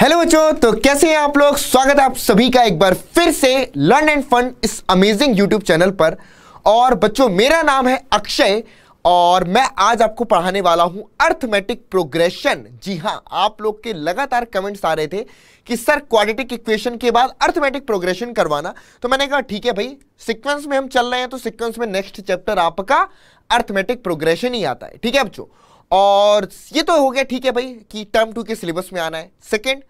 Hello बच्चों तो कैसे हैं आप लोग स्वागत है आप सभी का एक बार फिर से लर्न एंड फंड इस अमेजिंग यूट्यूब चैनल पर और बच्चों मेरा नाम है अक्षय और मैं आज आपको पढ़ाने वाला हूं अर्थमेटिक प्रोग्रेशन जी हां आप लोग के लगातार कमेंट्स आ रहे थे कि सर क्वाड्रेटिक इक्वेशन के बाद अर्थमेटिक प्रोग्रेशन करवाना तो मैंने कहा ठीक है भाई सिक्वेंस में हम चल रहे हैं तो सिक्वेंस में नेक्स्ट चैप्टर आपका अर्थमेटिक प्रोग्रेशन ही आता है ठीक है बच्चों और ये तो हो गया ठीक है भाई कि टर्म टू के सिलेबस में आना है सेकेंड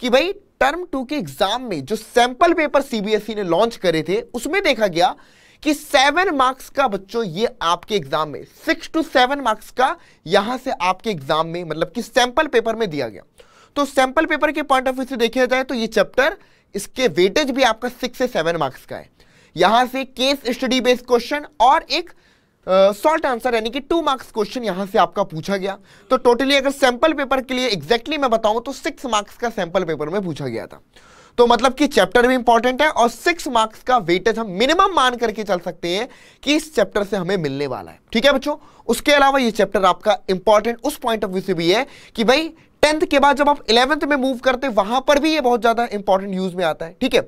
कि भाई टर्म टू के एग्जाम में जो सैंपल पेपर सीबीएसई ने लॉन्च करे थे उसमें देखा गया कि सेवन मार्क्स का बच्चों ये आपके एग्जाम में सिक्स टू सेवन मार्क्स का यहां से आपके एग्जाम में मतलब कि सैंपल पेपर में दिया गया तो सैंपल पेपर के पॉइंट ऑफ व्यू से देखा जाए तो ये चैप्टर इसके वेटेज भी आपका सिक्स से सेवन मार्क्स का है यहां से केस स्टडी बेस्ड क्वेश्चन और एक शॉर्ट आंसर यानी कि टू मार्क्स क्वेश्चन यहां से आपका पूछा गया तो टोटली अगर सैंपल पेपर के लिए एग्जैक्टली exactly मैं बताऊं तो सिक्स मार्क्स का सैंपल पेपर में पूछा गया था तो मतलब कि चैप्टर भी इंपॉर्टेंट है और सिक्स मार्क्स का वेटेज हम मिनिमम मान करके चल सकते हैं कि इस चैप्टर से हमें मिलने वाला है ठीक है बच्चों उसके अलावा ये चैप्टर आपका इंपॉर्टेंट उस पॉइंट ऑफ व्यू से भी है कि भाई टेंथ के बाद जब आप इलेवंथ में मूव करते वहां पर भी ये बहुत ज्यादा इंपॉर्टेंट यूज में आता है ठीक है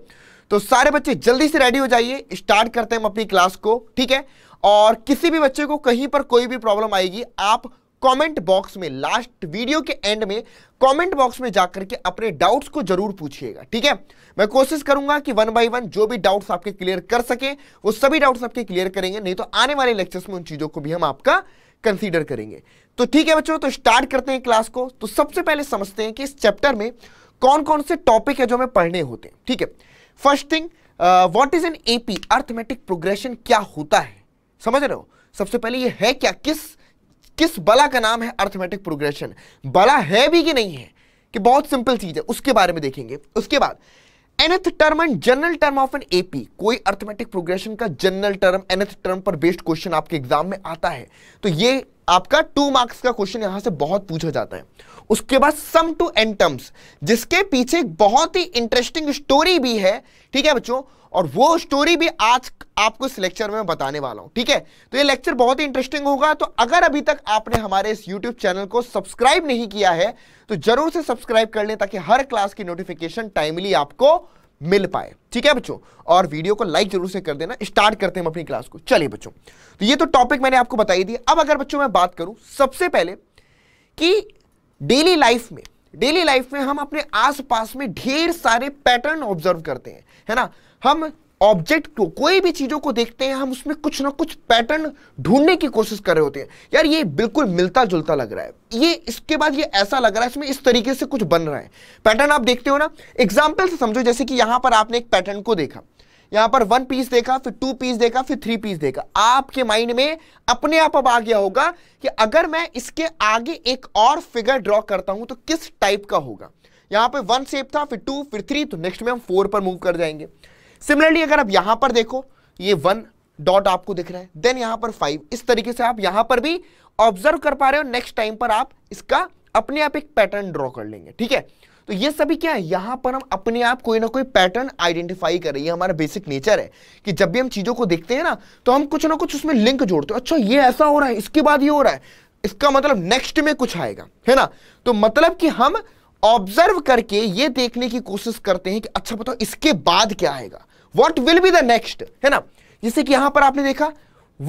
तो सारे बच्चे जल्दी से रेडी हो जाइए स्टार्ट करते हैं हम अपनी क्लास को ठीक है और किसी भी बच्चे को कहीं पर कोई भी प्रॉब्लम आएगी आप कमेंट बॉक्स में लास्ट वीडियो के एंड में कमेंट बॉक्स में जाकर के अपने डाउट्स को जरूर पूछिएगा ठीक है मैं कोशिश करूंगा कि वन बाय वन जो भी डाउट्स आपके क्लियर कर सके वो सभी डाउट्स आपके क्लियर करेंगे नहीं तो आने वाले लेक्चर्स में उन चीज़ों को भी हम आपका कंसीडर करेंगे तो ठीक है बच्चों तो स्टार्ट करते हैं क्लास को तो सबसे पहले समझते हैं कि इस चैप्टर में कौन कौन से टॉपिक है जो हमें पढ़ने होते हैं ठीक है first thing what is an AP arithmetic progression क्या होता है समझ रहे हो सबसे पहले ये है क्या किस किस बला का नाम है अर्थमेटिक प्रोग्रेशन बला है भी कि नहीं है कि बहुत सिंपल चीज है उसके बारे में देखेंगे उसके बाद nth term and general term of an AP कोई अर्थमेटिक प्रोग्रेशन का जनरल टर्म एनथ टर्म पर बेस्ड क्वेश्चन आपके एग्जाम में आता है तो ये आपका टू मार्क्स का क्वेश्चन यहां से बहुत पूछा जाता है उसके बाद सम टू एन टर्म्स जिसके पीछे बहुत ही इंटरेस्टिंग स्टोरी भी है ठीक है बच्चों और वो स्टोरी भी आज आपको इस लेक्चर में बताने वाला हूं ठीक है तो ये लेक्चर बहुत ही इंटरेस्टिंग होगा तो अगर अभी तक आपने हमारे इस यूट्यूब चैनल को सब्सक्राइब नहीं किया है तो जरूर से सब्सक्राइब कर लें ताकि हर क्लास की नोटिफिकेशन टाइमली आपको मिल पाए ठीक है बच्चों और वीडियो को लाइक जरूर से कर देना स्टार्ट करते हैं अपनी क्लास को चलिए बच्चों तो ये तो टॉपिक मैंने आपको बताई दी अब अगर बच्चों मैं बात करूं सबसे पहले कि डेली लाइफ में डेली लाइफ में हम अपने आसपास में ढेर सारे पैटर्न ऑब्जर्व करते हैं है ना हम ऑब्जेक्ट को कोई भी चीज़ों को देखते हैं हम उसमें कुछ ना कुछ पैटर्न ढूंढने की कोशिश कर रहे होते हैं यार ये बिल्कुल मिलता जुलता लग रहा है ये इसके बाद ये ऐसा लग रहा है इसमें इस तरीके से कुछ बन रहा है पैटर्न आप देखते हो ना एग्जाम्पल से समझो जैसे कि यहां पर आपने एक पैटर्न को देखा यहां पर वन पीस देखा फिर टू पीस देखा फिर थ्री पीस देखा आपके माइंड में अपने आप अब आ गया होगा कि अगर मैं इसके आगे एक और फिगर ड्रॉ करता हूं तो किस टाइप का होगा यहां पे वन सेप था फिर टू फिर थ्री तो नेक्स्ट में हम फोर पर मूव कर जाएंगे सिमिलरली अगर आप यहां पर देखो ये वन डॉट आपको दिख रहा है देन यहां पर फाइव इस तरीके से आप यहां पर भी ऑब्जर्व कर पा रहे हो नेक्स्ट टाइम पर आप इसका अपने आप एक पैटर्न ड्रॉ कर लेंगे ठीक है तो ये सभी क्या है यहां पर हम अपने आप कोई ना कोई पैटर्न आइडेंटिफाई कर रहे हैं हमारा बेसिक नेचर है कि जब भी हम चीज़ों को देखते हैं ना तो हम कुछ ना कुछ उसमें लिंक जोड़ते हैं अच्छा ये ऐसा हो रहा है इसके बाद ये हो रहा है इसका मतलब नेक्स्ट में कुछ आएगा है ना तो मतलब कि हम ऑब्जर्व करके ये देखने की कोशिश करते हैं कि अच्छा बताओ इसके बाद क्या आएगा what will be the next है ना जैसे कि यहां पर आपने देखा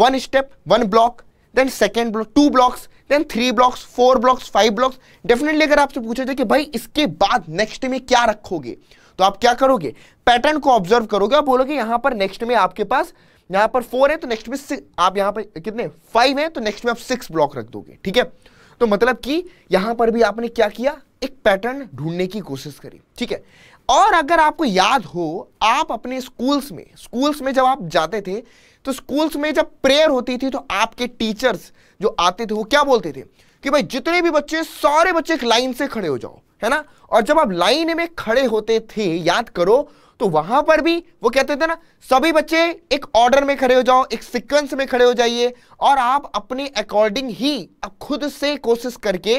one step one block then second block two blocks then three blocks four blocks five blocks definitely अगर आपसे पूछा जाए कि भाई इसके बाद नेक्स्ट में क्या रखोगे तो आप क्या करोगे पैटर्न को ऑब्जर्व करोगे आप बोलोगे यहां पर नेक्स्ट में आपके पास यहां पर फोर है तो नेक्स्ट तो में आप यहां पर कितने फाइव है तो नेक्स्ट में आप सिक्स ब्लॉक रख दोगे ठीक है तो मतलब कि यहां पर भी आपने क्या किया एक पैटर्न ढूंढने की कोशिश करी ठीक है और अगर आपको याद हो आप अपने स्कूल्स में स्कूल्स में जब आप जाते थे तो स्कूल्स में जब प्रेयर होती थी तो आपके टीचर्स जो आते थे वो क्या बोलते थे कि भाई जितने भी बच्चे सारे बच्चे एक लाइन से खड़े हो जाओ है ना और जब आप लाइन में खड़े होते थे याद करो तो वहां पर भी वो कहते थे ना सभी बच्चे एक ऑर्डर में खड़े हो जाओ एक सिक्वेंस में खड़े हो जाइए और आप अपने अकॉर्डिंग ही आप खुद से कोशिश करके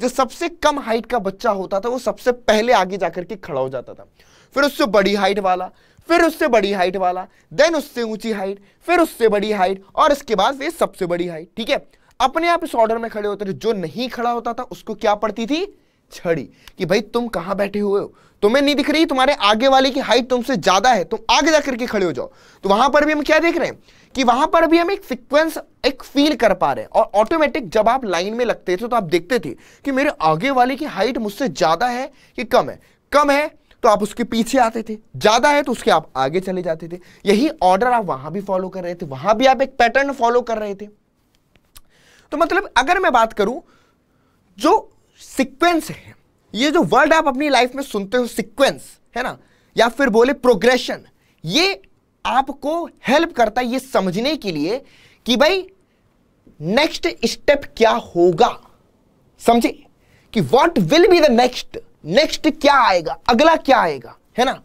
जो सबसे कम हाइट का बच्चा होता था वो सबसे पहले आगे जाकर के खड़ा हो जाता था फिर उससे बड़ी हाइट वाला फिर उससे बड़ी हाइट वाला देन उससे ऊंची हाइट फिर उससे बड़ी हाइट और इसके बाद सबसे बड़ी हाइट ठीक है अपने आप इस ऑर्डर में खड़े होते थे जो नहीं खड़ा होता था उसको क्या पड़ती थी छड़ी कि भाई तुम कहां बैठे हुए हो तुम्हें नहीं दिख रही तुम्हारे आगे वाले की हाइट तुमसे ज्यादा है तुम आगे जा करके खड़े हो जाओ तो वहां पर भी हम क्या देख रहे हैं कि वहां पर भी हम एक सिक्वेंस एक फील कर पा रहे हैं और ऑटोमेटिक जब आप लाइन में लगते थे तो आप देखते थे कि मेरे आगे वाले की हाइट मुझसे ज्यादा है कि कम है कम है तो आप उसके पीछे आते थे ज्यादा है तो उसके आप आगे चले जाते थे यही ऑर्डर आप वहां भी फॉलो कर रहे थे वहां भी आप एक पैटर्न फॉलो कर रहे थे तो मतलब अगर मैं बात करूं जो सिक्वेंस है ये जो वर्ड आप अपनी लाइफ में सुनते हो सिक्वेंस है ना या फिर बोले प्रोग्रेशन ये आपको हेल्प करता है ये समझने के लिए कि भाई नेक्स्ट स्टेप क्या होगा समझे कि what will be the next next क्या आएगा अगला क्या आएगा है ना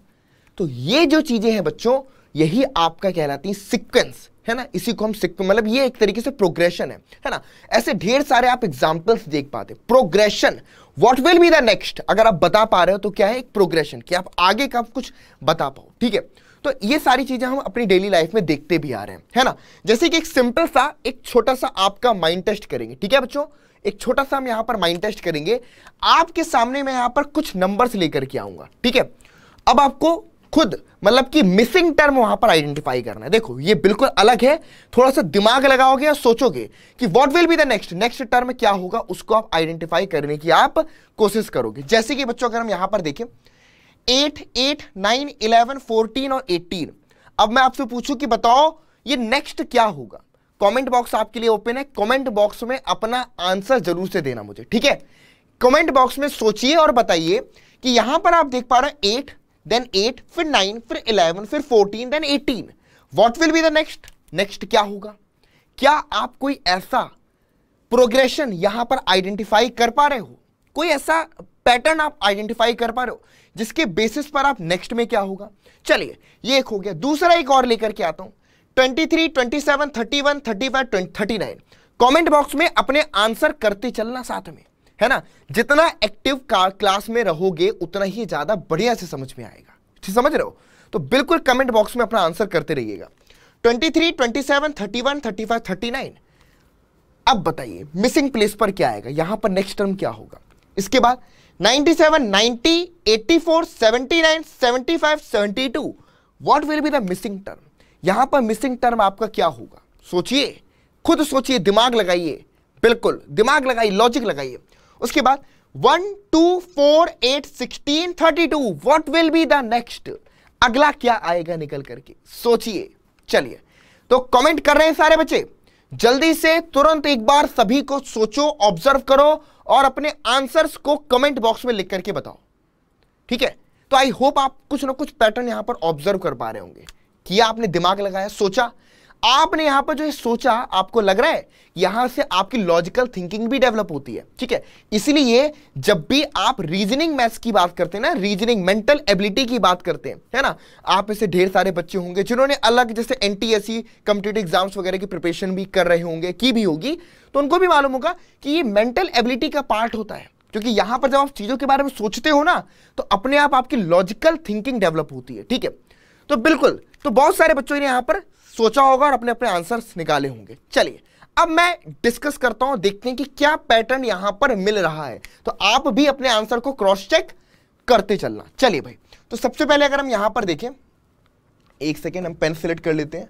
तो ये जो चीजें हैं बच्चों यही आपका कहलाती है सिक्वेंस है ना इसी को हम सिक्वेंस मतलब ये एक तरीके से प्रोग्रेशन है है ना ऐसे ढेर सारे आप एग्जांपल्स देख पाते progression what will be the next अगर आप बता पा रहे हो तो क्या है एक प्रोग्रेशन कि आप आगे का कुछ बता पाओ ठीक है तो ये सारी चीजें हम अपनी डेली लाइफ में देखते भी आ रहे हैं है ना जैसे कि एक सिंपल सा एक छोटा सा आपका माइंड टेस्ट करेंगे ठीक है बच्चों एक छोटा सा हम यहां पर माइंड टेस्ट करेंगे आपके सामने मैं यहां पर कुछ नंबर्स लेकर के आऊंगा ठीक है अब आपको खुद मतलब कि मिसिंग टर्म वहां पर आइडेंटिफाई करना है देखो ये बिल्कुल अलग है थोड़ा सा दिमाग लगाओगे या सोचोगे कि what will be the next next term क्या होगा उसको आप आइडेंटिफाई करने की आप कोशिश करोगे जैसे कि बच्चों अगर हम यहां पर देखें eight eight nine eleven fourteen और एटीन अब मैं आपसे पूछू कि बताओ ये नेक्स्ट क्या होगा कॉमेंट बॉक्स आपके लिए ओपन है कॉमेंट बॉक्स में अपना आंसर जरूर से देना मुझे ठीक है कॉमेंट बॉक्स में सोचिए और बताइए कि यहां पर आप देख पा रहे हैं एट देन एट फिर नाइन फिर इलेवन फिर fourteen then eighteen what will be the next next क्या होगा क्या आप कोई ऐसा प्रोग्रेशन यहां पर आइडेंटिफाई कर पा रहे हो कोई ऐसा पैटर्न आप आइडेंटिफाई कर पा रहे हो जिसके बेसिस पर आप नेक्स्ट में क्या होगा चलिए ये एक हो गया दूसरा एक और लेकर के आता हूं twenty three twenty seven thirty one thirty thirty nine comment box में अपने आंसर करते चलना साथ में है ना जितना एक्टिव क्लास में रहोगे उतना ही ज्यादा बढ़िया से समझ में आएगा ठीक समझ रहे हो तो बिल्कुल कमेंट बॉक्स में अपना आंसर करते रहिएगा 23, 27, 31, 35, 39 अब बताइए मिसिंग प्लेस पर क्या आएगा यहां पर नेक्स्ट टर्म क्या होगा इसके बाद 97, 90, 84, 79, 75, 72 what will be the missing term यहां पर मिसिंग टर्म आपका क्या होगा सोचिए खुद सोचिए दिमाग लगाइए बिल्कुल दिमाग लगाइए लॉजिक लगाइए उसके बाद one two four eight sixteen thirty two what will be the next अगला क्या आएगा निकल करके सोचिए चलिए तो कमेंट कर रहे हैं सारे बच्चे जल्दी से तुरंत एक बार सभी को सोचो ऑब्जर्व करो और अपने आंसर्स को कमेंट बॉक्स में लिख करके बताओ ठीक है तो आई होप आप कुछ ना कुछ पैटर्न यहां पर ऑब्जर्व कर पा रहे होंगे किया आपने दिमाग लगाया सोचा आपने यहां पर जो है सोचा आपको लग रहा है यहां से आपकी लॉजिकल थिंकिंग भी डेवलप होती है ठीक है इसलिए जब भी आप रीजनिंग मैथ्स की बात करते हैं ना रीजनिंग मेंटल एबिलिटी की बात करते हैं है ना आप इसे ढेर सारे बच्चे होंगे जिन्होंने अलग जैसे एन कंप्यूटर एग्जाम्स वगैरह की प्रिपरेशन भी कर रहे होंगे की भी होगी तो उनको भी मालूम होगा कि ये मेंटल एबिलिटी का पार्ट होता है क्योंकि यहां पर जब आप चीजों के बारे में सोचते हो ना तो अपने आप आपकी लॉजिकल थिंकिंग डेवलप होती है ठीक है तो बिल्कुल तो बहुत सारे बच्चों ने यहां पर सोचा होगा और अपने अपने आंसर्स निकाले होंगे चलिए अब मैं डिस्कस करता हूं देखते हैं कि क्या पैटर्न यहां पर मिल रहा है तो आप भी अपने आंसर को क्रॉस चेक करते चलना चलिए भाई तो सबसे पहले अगर हम यहां पर देखें एक सेकेंड हम पेन सिलेक्ट कर लेते हैं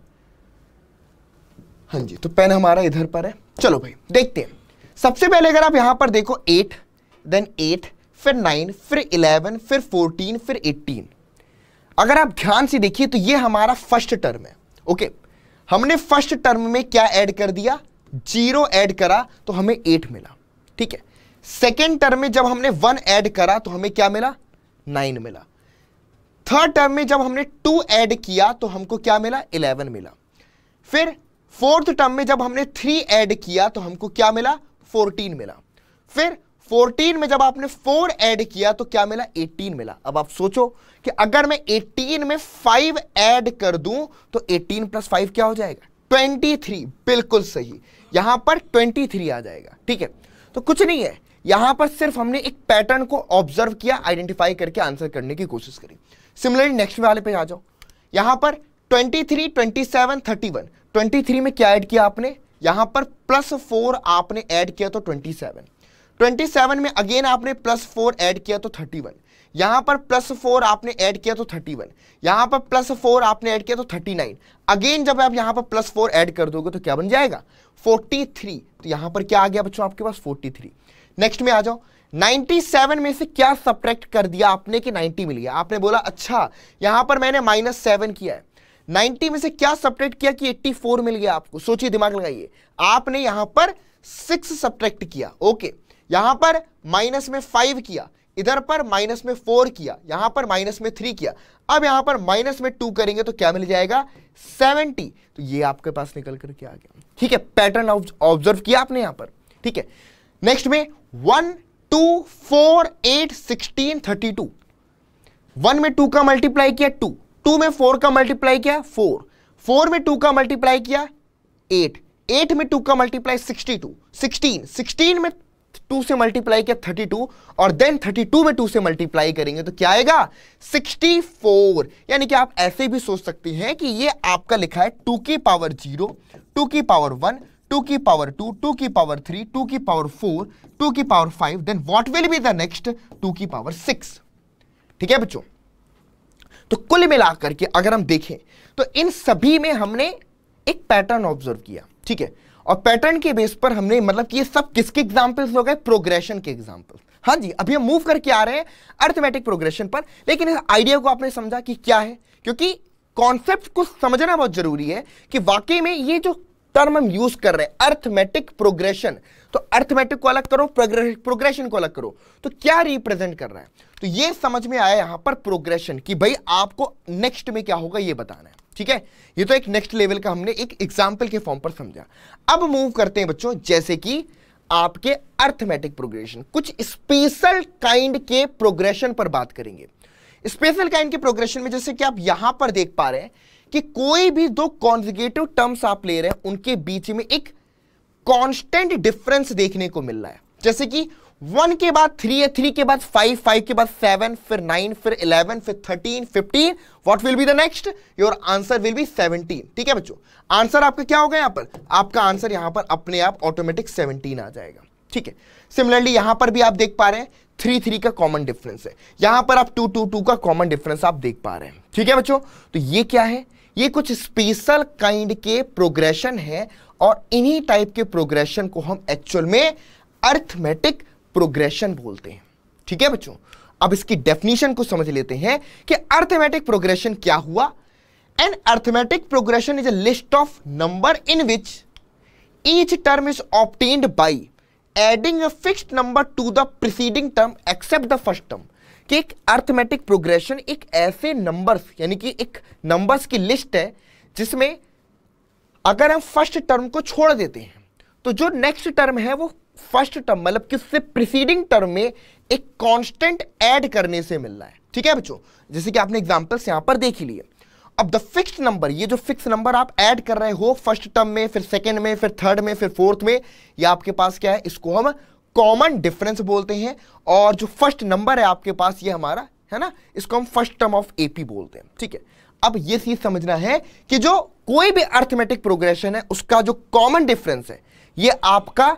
हाँ जी तो पेन हमारा इधर पर है चलो भाई देखते हैं सबसे पहले अगर आप यहां पर देखो एट देन एट फिर नाइन फिर इलेवन फिर फोर्टीन फिर एट्टीन अगर आप ध्यान से देखिए तो ये हमारा फर्स्ट टर्म है ओके हमने फर्स्ट टर्म में क्या ऐड कर दिया जीरो ऐड करा तो हमें एट मिला ठीक है सेकेंड टर्म में जब हमने वन ऐड करा तो हमें क्या मिला नाइन मिला थर्ड टर्म में जब हमने टू ऐड किया तो हमको क्या मिला इलेवन मिला फिर फोर्थ टर्म में जब हमने थ्री ऐड किया तो हमको क्या मिला फोर्टीन मिला फिर 14 में जब आपने 4 ऐड किया तो क्या मिला 18 मिला अब आप सोचो कि अगर मैं 18 में 5 ऐड कर दूं तो 18 प्लस फाइव क्या हो जाएगा 23 बिल्कुल सही यहां पर 23 आ जाएगा ठीक है तो कुछ नहीं है यहां पर सिर्फ हमने एक पैटर्न को ऑब्जर्व किया आइडेंटिफाई करके आंसर करने की कोशिश करी सिमिलरली नेक्स्ट वाले पे आ जाओ यहां पर 23, 27, 31, 23 में क्या ऐड किया आपने यहां पर प्लस फोर आपने ऐड किया तो 27 ट्वेंटी सेवन में अगेन आपने प्लस फोर एड किया तो थर्टी वन यहां पर प्लस फोर आपने ऐड किया तो थर्टी वन यहां पर प्लस फोर आपने ऐड किया तो थर्टी नाइन अगेन जब आप यहां पर प्लस फोर ऐड कर दोगे तो क्या बन जाएगा फोर्टी थ्री तो यहां पर क्या आ गया बच्चों आपके पास फोर्टी थ्री नेक्स्ट में आ जाओ 97 में से क्या सब्ट्रैक्ट कर दिया आपने कि 90 मिल गया आपने बोला अच्छा यहां पर मैंने माइनस सेवन किया है 90 में से क्या सब्ट्रैक्ट किया कि 84 मिल गया आपको सोचिए दिमाग लगाइए आपने यहां पर सिक्स सब्ट्रैक्ट किया ओके okay. यहां पर माइनस में फाइव किया इधर पर माइनस में फोर किया यहां पर माइनस में थ्री किया अब यहां पर माइनस में टू करेंगे तो क्या मिल जाएगा सेवेंटी तो ये आपके पास निकल करके आ गया ठीक है पैटर्न ऑब्जर्व किया आपने यहां पर ठीक है नेक्स्ट में one two four eight sixteen thirty two one में टू का मल्टीप्लाई किया टू टू में फोर का मल्टीप्लाई किया फोर फोर में टू का मल्टीप्लाई किया एट एट में टू का multiply sixty two sixteen sixteen में टू से मल्टीप्लाई किया थर्टी टू और देन थर्टी टू में टू से मल्टीप्लाई करेंगे तो क्या आएगा सिक्सटी फोर यानी कि आप ऐसे भी सोच सकते हैं कि ये आपका लिखा है टू की पावर जीरो टू की पावर वन टू की पावर टू टू की पावर थ्री टू की पावर फोर टू की power five then what will be the next two की पावर सिक्स ठीक है बच्चों तो कुल मिलाकर के अगर हम देखें तो इन सभी में हमने एक पैटर्न ऑब्जर्व किया ठीक है और पैटर्न के बेस पर हमने मतलब कि ये सब किसके एग्जाम्पल्स हो गए प्रोग्रेशन के एग्जाम्पल्स हाँ जी अभी हम मूव करके आ रहे हैं अर्थमेटिक प्रोग्रेशन पर लेकिन इस आइडिया को आपने समझा कि क्या है क्योंकि कॉन्सेप्ट को समझना बहुत जरूरी है कि वाकई में ये जो टर्म हम यूज कर रहे हैं अर्थमेटिक प्रोग्रेशन तो अर्थमेटिक को अलग करो प्रोग्रेशन को अलग करो तो क्या रिप्रेजेंट कर रहा है तो ये समझ में आया यहां पर प्रोग्रेशन कि भाई आपको नेक्स्ट में क्या होगा ये बताना है ठीक है ये तो एक नेक्स्ट लेवल का हमने एक एग्जाम्पल के फॉर्म पर समझा अब मूव करते हैं बच्चों जैसे कि आपके अर्थमेटिक प्रोग्रेशन कुछ स्पेशल काइंड के प्रोग्रेशन पर बात करेंगे स्पेशल काइंड के प्रोग्रेशन में जैसे कि आप यहां पर देख पा रहे हैं कि कोई भी दो कॉन्जिगेटिव टर्म्स आप ले रहे हैं उनके बीच में एक कांस्टेंट डिफरेंस देखने को मिल रहा है जैसे कि वन के बाद थ्री है थ्री के बाद फाइव फाइव के बाद सेवन फिर नाइन फिर इलेवन फिर thirteen fifteen what will be the next your answer will be seventeen ठीक है बच्चों आंसर आपका क्या होगा यहां पर आपका आंसर यहां पर अपने आप ऑटोमेटिक सेवनटीन आ जाएगा ठीक है सिमिलरली यहां पर भी आप देख पा रहे हैं थ्री थ्री का कॉमन डिफरेंस है यहां पर आप टू टू टू का कॉमन डिफरेंस आप देख पा रहे हैं ठीक है बच्चों तो ये क्या है ये कुछ स्पेशल काइंड के प्रोग्रेशन है और इन्हीं टाइप के प्रोग्रेशन को हम एक्चुअल में अर्थमेटिक प्रोग्रेशन बोलते हैं ठीक है बच्चों अब इसकी डेफिनेशन को समझ लेते हैं कि अर्थमेटिक प्रोग्रेशन क्या हुआ an arithmetic progression is a list of number in which each term is obtained by adding a fixed number to the preceding term except the first term कि एक अर्थमेटिक प्रोग्रेशन एक ऐसे numbers यानी कि एक numbers की list है जिसमें अगर हम फर्स्ट टर्म को छोड़ देते हैं तो जो नेक्स्ट टर्म है वो फर्स्ट टर्म मतलब किससे प्रिसीडिंग टर्म में एक कांस्टेंट ऐड करने से मिल रहा है ठीक है बच्चों जैसे कि आपने एग्जांपल्स यहां पर देख ही लिए अब द फिक्स्ड नंबर ये जो फिक्स नंबर आप ऐड कर रहे हो फर्स्ट टर्म में फिर सेकेंड में फिर थर्ड में फिर फोर्थ में ये आपके पास क्या है इसको हम कॉमन डिफरेंस बोलते हैं और जो फर्स्ट नंबर है आपके पास ये हमारा है ना इसको हम फर्स्ट टर्म ऑफ एपी बोलते हैं ठीक है अब ये चीज समझना है कि जो कोई भी अर्थमेटिक प्रोग्रेशन है उसका जो कॉमन डिफरेंस है ये आपका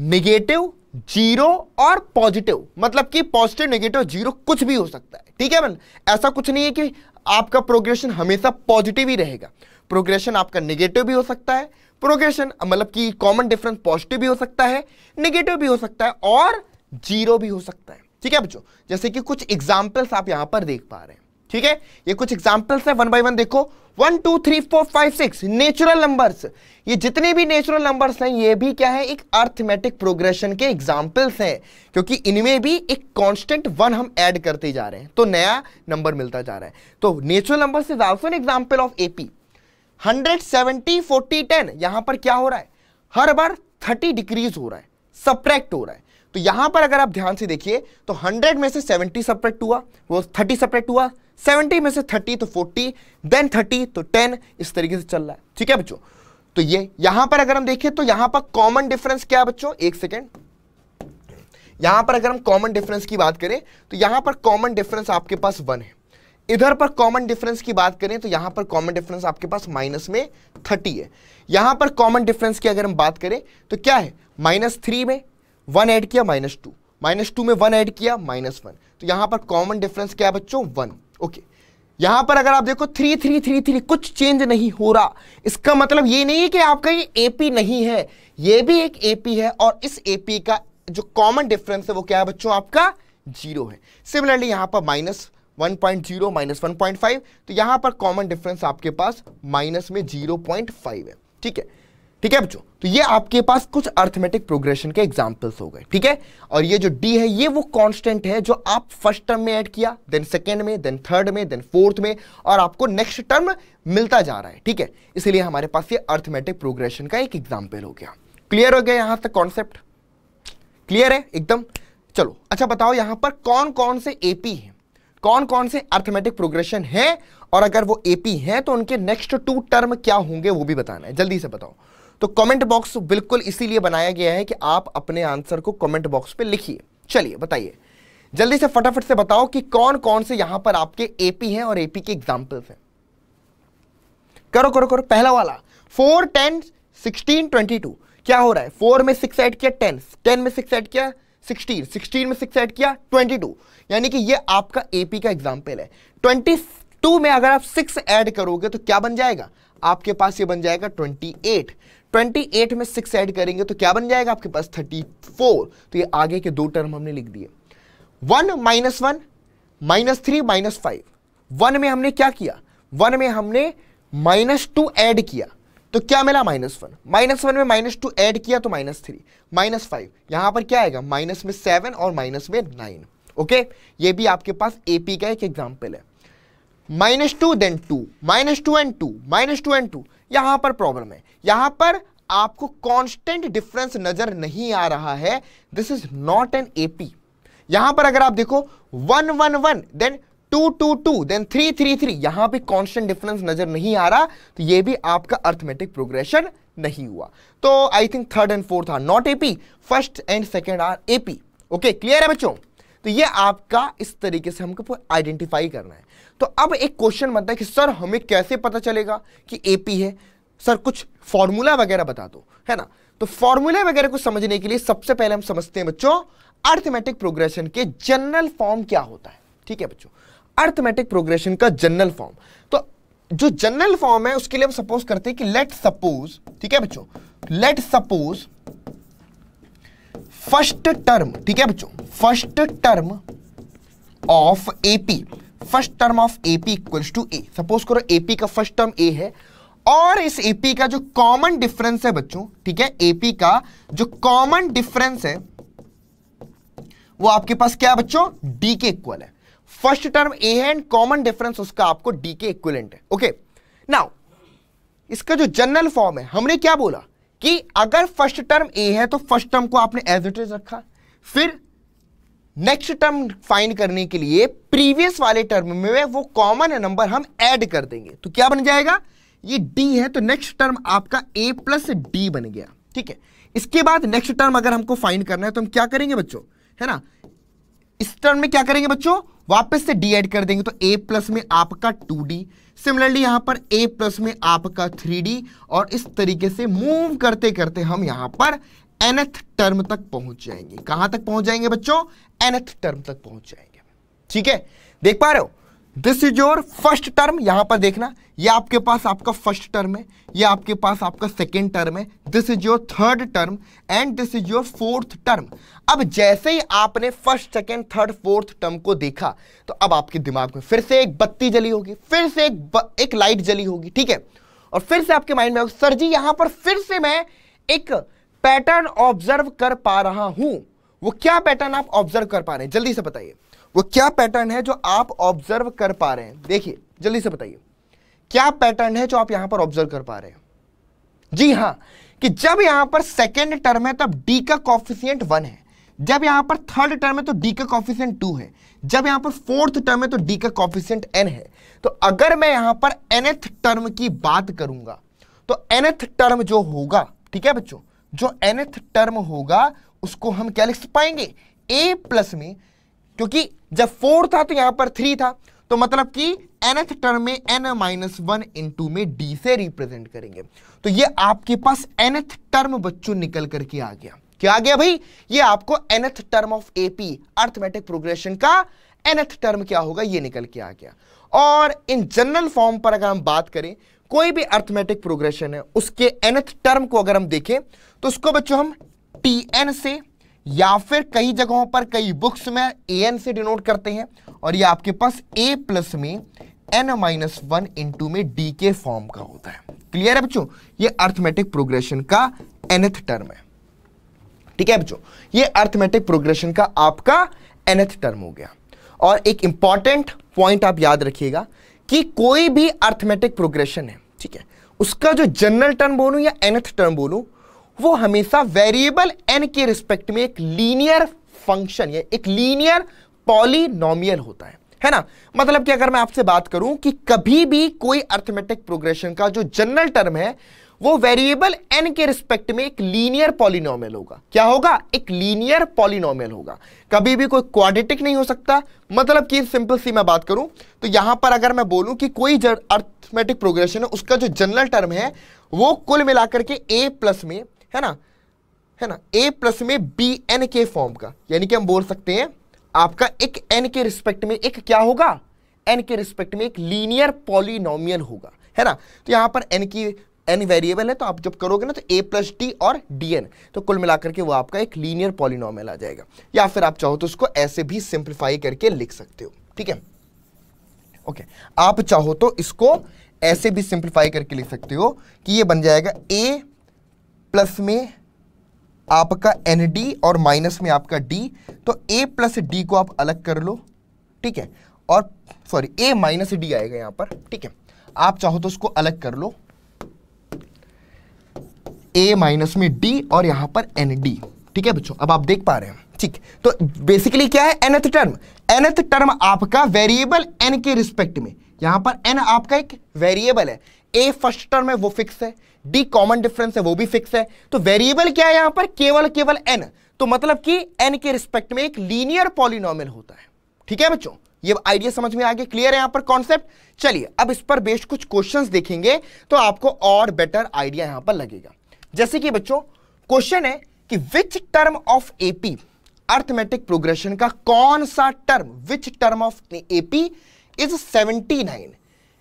निगेटिव जीरो और पॉजिटिव मतलब कि पॉजिटिव नेगेटिव जीरो कुछ भी हो सकता है ठीक है मन ऐसा कुछ नहीं है कि आपका प्रोग्रेशन हमेशा पॉजिटिव ही रहेगा प्रोग्रेशन आपका नेगेटिव भी हो सकता है प्रोग्रेशन मतलब कि कॉमन डिफरेंस पॉजिटिव भी हो सकता है नेगेटिव भी हो सकता है और जीरो भी हो सकता है ठीक है बच्चों जैसे कि कुछ एग्जाम्पल्स आप यहां पर देख पा रहे हैं ठीक है ये कुछ एग्जाम्पल्स है वन बाई वन देखो one two three four five six natural numbers ये जितने भी नेचुरल नंबर्स हैं ये भी क्या है एक अर्थमेटिक प्रोग्रेशन के एग्जाम्पल्स हैं क्योंकि इनमें भी एक कांस्टेंट वन हम ऐड करते जा रहे हैं तो नया नंबर मिलता जा रहा है तो natural number is also an example of AP hundred seventy forty ten यहां पर क्या हो रहा है हर बार थर्टी डिक्रीज हो रहा है सप्रैक्ट हो रहा है तो यहां पर अगर आप ध्यान से देखिए तो 100 में से 70 सपरेक्ट हुआ वो 30 सपरेक्ट हुआ 70 में से 30 तो 40 देन 30 तो 10 इस तरीके से चल रहा है ठीक है बच्चों तो ये यहां पर अगर हम देखें तो यहां पर कॉमन डिफरेंस क्या है बच्चों एक सेकेंड यहां पर अगर हम कॉमन डिफरेंस की बात करें तो यहां पर कॉमन डिफरेंस आपके पास वन है इधर पर कॉमन डिफरेंस की बात करें तो यहां पर कॉमन डिफरेंस आपके पास माइनस में थर्टी है यहां पर कॉमन डिफरेंस की अगर हम बात करें तो क्या है माइनस थ्री में वन ऐड किया माइनस टू माइनस टू में वन ऐड किया माइनस वन तो यहां पर कॉमन डिफरेंस क्या है बच्चों वन ओके यहां पर अगर आप देखो थ्री थ्री थ्री थ्री कुछ चेंज नहीं हो रहा इसका मतलब ये नहीं है कि आपका ये एपी नहीं है ये भी एक एपी है और इस एपी का जो कॉमन डिफरेंस है वो क्या है बच्चों आपका जीरो है सिमिलरली यहां पर माइनस 1.0 माइनस 1.5 तो यहां पर कॉमन डिफरेंस आपके पास माइनस में 0.5 है ठीक है ठीक है बच्चों तो ये आपके पास कुछ अर्थमेटिक प्रोग्रेशन के एग्जाम्पल्स हो गए ठीक है और ये जो डी है ये वो कांस्टेंट है जो आप फर्स्ट टर्म में ऐड किया देन सेकेंड में देन थर्ड में देन फोर्थ में और आपको नेक्स्ट टर्म मिलता जा रहा है ठीक है इसलिए हमारे पास ये अर्थमेटिक प्रोग्रेशन का एक एग्जाम्पल हो गया क्लियर हो गया यहाँ तक कॉन्सेप्ट क्लियर है एकदम चलो अच्छा बताओ यहाँ पर कौन कौन से एपी है कौन कौन से अर्थमेटिक प्रोग्रेशन है और अगर वो एपी है तो उनके नेक्स्ट टू टर्म क्या होंगे वो भी बताना है जल्दी से बताओ तो कमेंट बॉक्स बिल्कुल इसीलिए बनाया गया है कि आप अपने आंसर को कमेंट बॉक्स पे लिखिए चलिए बताइए जल्दी से फटाफट से बताओ कि कौन कौन से यहां पर आपके एपी हैं और एपी के एग्जाम्पल हैं करो करो करो पहला वाला four ten sixteen twenty two क्या हो रहा है फोर में सिक्स एड किया टेन टेन में सिक्स एड किया सिक्सटीन सिक्सटीन में सिक्स ऐड किया ट्वेंटी टू यानी कि ये आपका एपी का एग्जाम्पल है ट्वेंटी टू में अगर आप सिक्स ऐड करोगे तो क्या बन जाएगा आपके पास ये बन जाएगा ट्वेंटी एट 28 में सिक्स ऐड करेंगे तो क्या बन जाएगा आपके पास 34 तो ये आगे के दो टर्म हमने लिख दिए one minus one minus three minus five one में हमने क्या किया 1 में हमने माइनस टू एड किया तो क्या मिला माइनस वन माइनस वन में माइनस टू एड किया तो माइनस थ्री माइनस फाइव यहां पर क्या आएगा माइनस में सेवन और माइनस में नाइन ओके ये भी आपके पास एपी का एक एग्जाम्पल है minus two then two minus two and two minus two and two यहां पर प्रॉब्लम है यहां पर आपको कांस्टेंट डिफरेंस नजर नहीं आ रहा है this is not an AP यहां पर अगर आप देखो one one one then two two two then three three three यहां पर कॉन्स्टेंट डिफरेंस नजर नहीं आ रहा तो यह भी आपका अर्थमेटिक प्रोग्रेशन नहीं हुआ तो I think third and fourth are not AP first and second are AP okay clear है बच्चों तो ये आपका इस तरीके से हमको आइडेंटिफाई करना है तो अब एक क्वेश्चन बनता है कि सर हमें कैसे पता चलेगा कि एपी है सर कुछ फॉर्मूला वगैरह बता दो है ना तो फॉर्मूला वगैरह को समझने के लिए सबसे पहले हम समझते हैं बच्चों अर्थमेटिक प्रोग्रेशन के जनरल फॉर्म क्या होता है ठीक है बच्चों अर्थमेटिक प्रोग्रेशन का जनरल फॉर्म तो जो जनरल फॉर्म है उसके लिए हम सपोज करते हैं कि लेट सपोज ठीक है बच्चों लेट सपोज फर्स्ट टर्म ठीक है बच्चों first term of AP first term of AP equal to a suppose करो एपी का फर्स्ट टर्म ए है और इस एपी का जो कॉमन डिफरेंस है बच्चों ठीक है एपी का जो कॉमन डिफरेंस है वो आपके पास क्या है बच्चों डी के इक्वल है फर्स्ट टर्म ए है एंड कॉमन डिफरेंस उसका आपको डी के इक्वलेंट है ओके okay. नाउ इसका जो जनरल फॉर्म है हमने क्या बोला कि अगर फर्स्ट टर्म ए है तो फर्स्ट टर्म को आपने एज इट इज रखा फिर नेक्स्ट टर्म फाइंड करने के लिए प्रीवियस वाले टर्म में वो कॉमन नंबर हम ऐड कर देंगे तो क्या बन जाएगा ये डी है तो नेक्स्ट टर्म आपका ए प्लस डी बन गया ठीक है इसके बाद नेक्स्ट टर्म अगर हमको फाइंड करना है तो हम क्या करेंगे बच्चों है ना इस टर्म में क्या करेंगे बच्चों वापस से डी एड कर देंगे तो ए प्लस में आपका टू डी सिमिलरली यहाँ पर ए प्लस में आपका थ्री और इस तरीके से मूव करते करते हम यहाँ पर एनथ टर्म तक पहुंच जाएंगे कहां तक पहुंच जाएंगे बच्चों एनथ टर्म तक पहुंच जाएंगे ठीक है देख पा रहे हो this is your first term यहां पर देखना ये आपके पास आपका फर्स्ट टर्म है ये आपके पास आपका सेकेंड टर्म है this is your third term and this is your fourth term अब जैसे ही आपने first second third fourth term को देखा तो अब आपके दिमाग में फिर से एक बत्ती जली होगी फिर से एक ब, एक लाइट जली होगी ठीक है और फिर से आपके माइंड में होगा सर जी यहां पर फिर से मैं एक पैटर्न ऑब्जर्व कर पा रहा हूं वो क्या पैटर्न आप ऑब्जर्व कर पा रहे हैं जल्दी से बताइए वो क्या पैटर्न है जो आप ऑब्जर्व कर पा रहे हैं देखिए जल्दी से बताइए क्या पैटर्न है जो आप यहां पर ऑब्जर्व कर पा रहे हैं जी हां कि जब यहां पर सेकेंड टर्म है तब डी का कॉफिशियंट वन है जब यहां पर थर्ड टर्म है तो डी का कॉफिशियंट टू है जब यहां पर फोर्थ टर्म है तो डी का कॉफिशियंट एन है तो अगर मैं यहां पर एनएथ टर्म की बात करूंगा तो एनएथ टर्म जो होगा ठीक है बच्चों जो एनएथ टर्म होगा उसको हम क्या लिख पाएंगे ए प्लस में क्योंकि जब फोर था तो यहां पर थ्री था तो मतलब कि nth टर्म में n माइनस वन टू में d से रिप्रेजेंट करेंगे तो ये आपके पास nth टर्म बच्चों निकल करके आ गया क्या आ गया भाई ये आपको nth term of AP arithmetic progression का nth टर्म क्या होगा ये निकल के आ गया और इन जनरल फॉर्म पर अगर हम बात करें कोई भी अर्थमेटिक प्रोग्रेशन है उसके nth टर्म को अगर हम देखें तो उसको बच्चों हम टी एन से या फिर कई जगहों पर कई बुक्स में ए एन से डिनोट करते हैं और ये आपके पास ए प्लस में एन माइनस वन इंटू में डी के फॉर्म का होता है क्लियर है बच्चों ये अर्थमेटिक प्रोग्रेशन का एनथ टर्म है ठीक है बच्चों ये अर्थमेटिक प्रोग्रेशन का आपका एनथ टर्म हो गया और एक इंपॉर्टेंट पॉइंट आप याद रखिएगा कि कोई भी अर्थमेटिक प्रोग्रेशन है ठीक है उसका जो जनरल टर्म बोलूं या एनथ टर्म बोलूं वो हमेशा वेरिएबल एन के रिस्पेक्ट में एक लीनियर फंक्शन या एक लीनियर पॉलिनोमियल होता है है ना मतलब कि अगर मैं आपसे बात करूं कि कभी भी कोई अर्थमेटिक प्रोग्रेशन का जो जनरल टर्म है वो वेरिएबल एन के रिस्पेक्ट में एक लीनियर पॉलिनोमियल होगा क्या होगा एक लीनियर पॉलिनोमियल होगा कभी भी कोई क्वाड्रेटिक नहीं हो सकता मतलब कि सिंपल सी मैं बात करूं तो यहां पर अगर मैं बोलूं कि कोई अर्थमेटिक प्रोग्रेशन है उसका जो जनरल टर्म है वो कुल मिलाकर के ए प्लस में है ना है ना ए प्लस में बी एन के फॉर्म का यानी कि हम बोल सकते हैं आपका एक एन के रिस्पेक्ट में एक क्या होगा एन के रिस्पेक्ट में एक लीनियर पॉलिनोमियल होगा है ना तो यहां पर एन की एन वेरिएबल है तो आप जब करोगे ना तो ए प्लस डी और डी एन तो कुल मिलाकर के वो आपका एक लीनियर पॉलिनॉमल आ जाएगा या फिर आप चाहो तो उसको ऐसे भी सिंप्लीफाई करके लिख सकते हो ठीक है ओके आप चाहो तो इसको ऐसे भी सिंप्लीफाई करके लिख सकते हो कि ये बन जाएगा ए प्लस में आपका एन डी और माइनस में आपका डी तो ए प्लस डी को आप अलग कर लो ठीक है और सॉरी ए माइनस डी आएगा यहां पर ठीक है आप चाहो तो उसको अलग कर लो ए माइनस में डी और यहां पर एन डी ठीक है बच्चों अब आप देख पा रहे हैं ठीक तो बेसिकली क्या है एनथ टर्म एनथ टर्म आपका वेरिएबल एन के रिस्पेक्ट में यहां पर एन आपका एक वेरिएबल है ए फर्स्ट टर्म है वो फिक्स है डी कॉमन डिफरेंस है वो भी फिक्स है तो वेरिएबल क्या है यहां पर केवल केवल एन तो मतलब कि एन के रिस्पेक्ट में एक लीनियर पॉलिनॉमियल होता है ठीक है बच्चों ये आइडिया समझ में आ गया क्लियर है यहां पर कॉन्सेप्ट चलिए अब इस पर बेस्ड कुछ क्वेश्चंस देखेंगे तो आपको और बेटर आइडिया यहां पर लगेगा जैसे कि बच्चों क्वेश्चन है कि which term of AP arithmetic progression का कौन सा term which term of AP is 79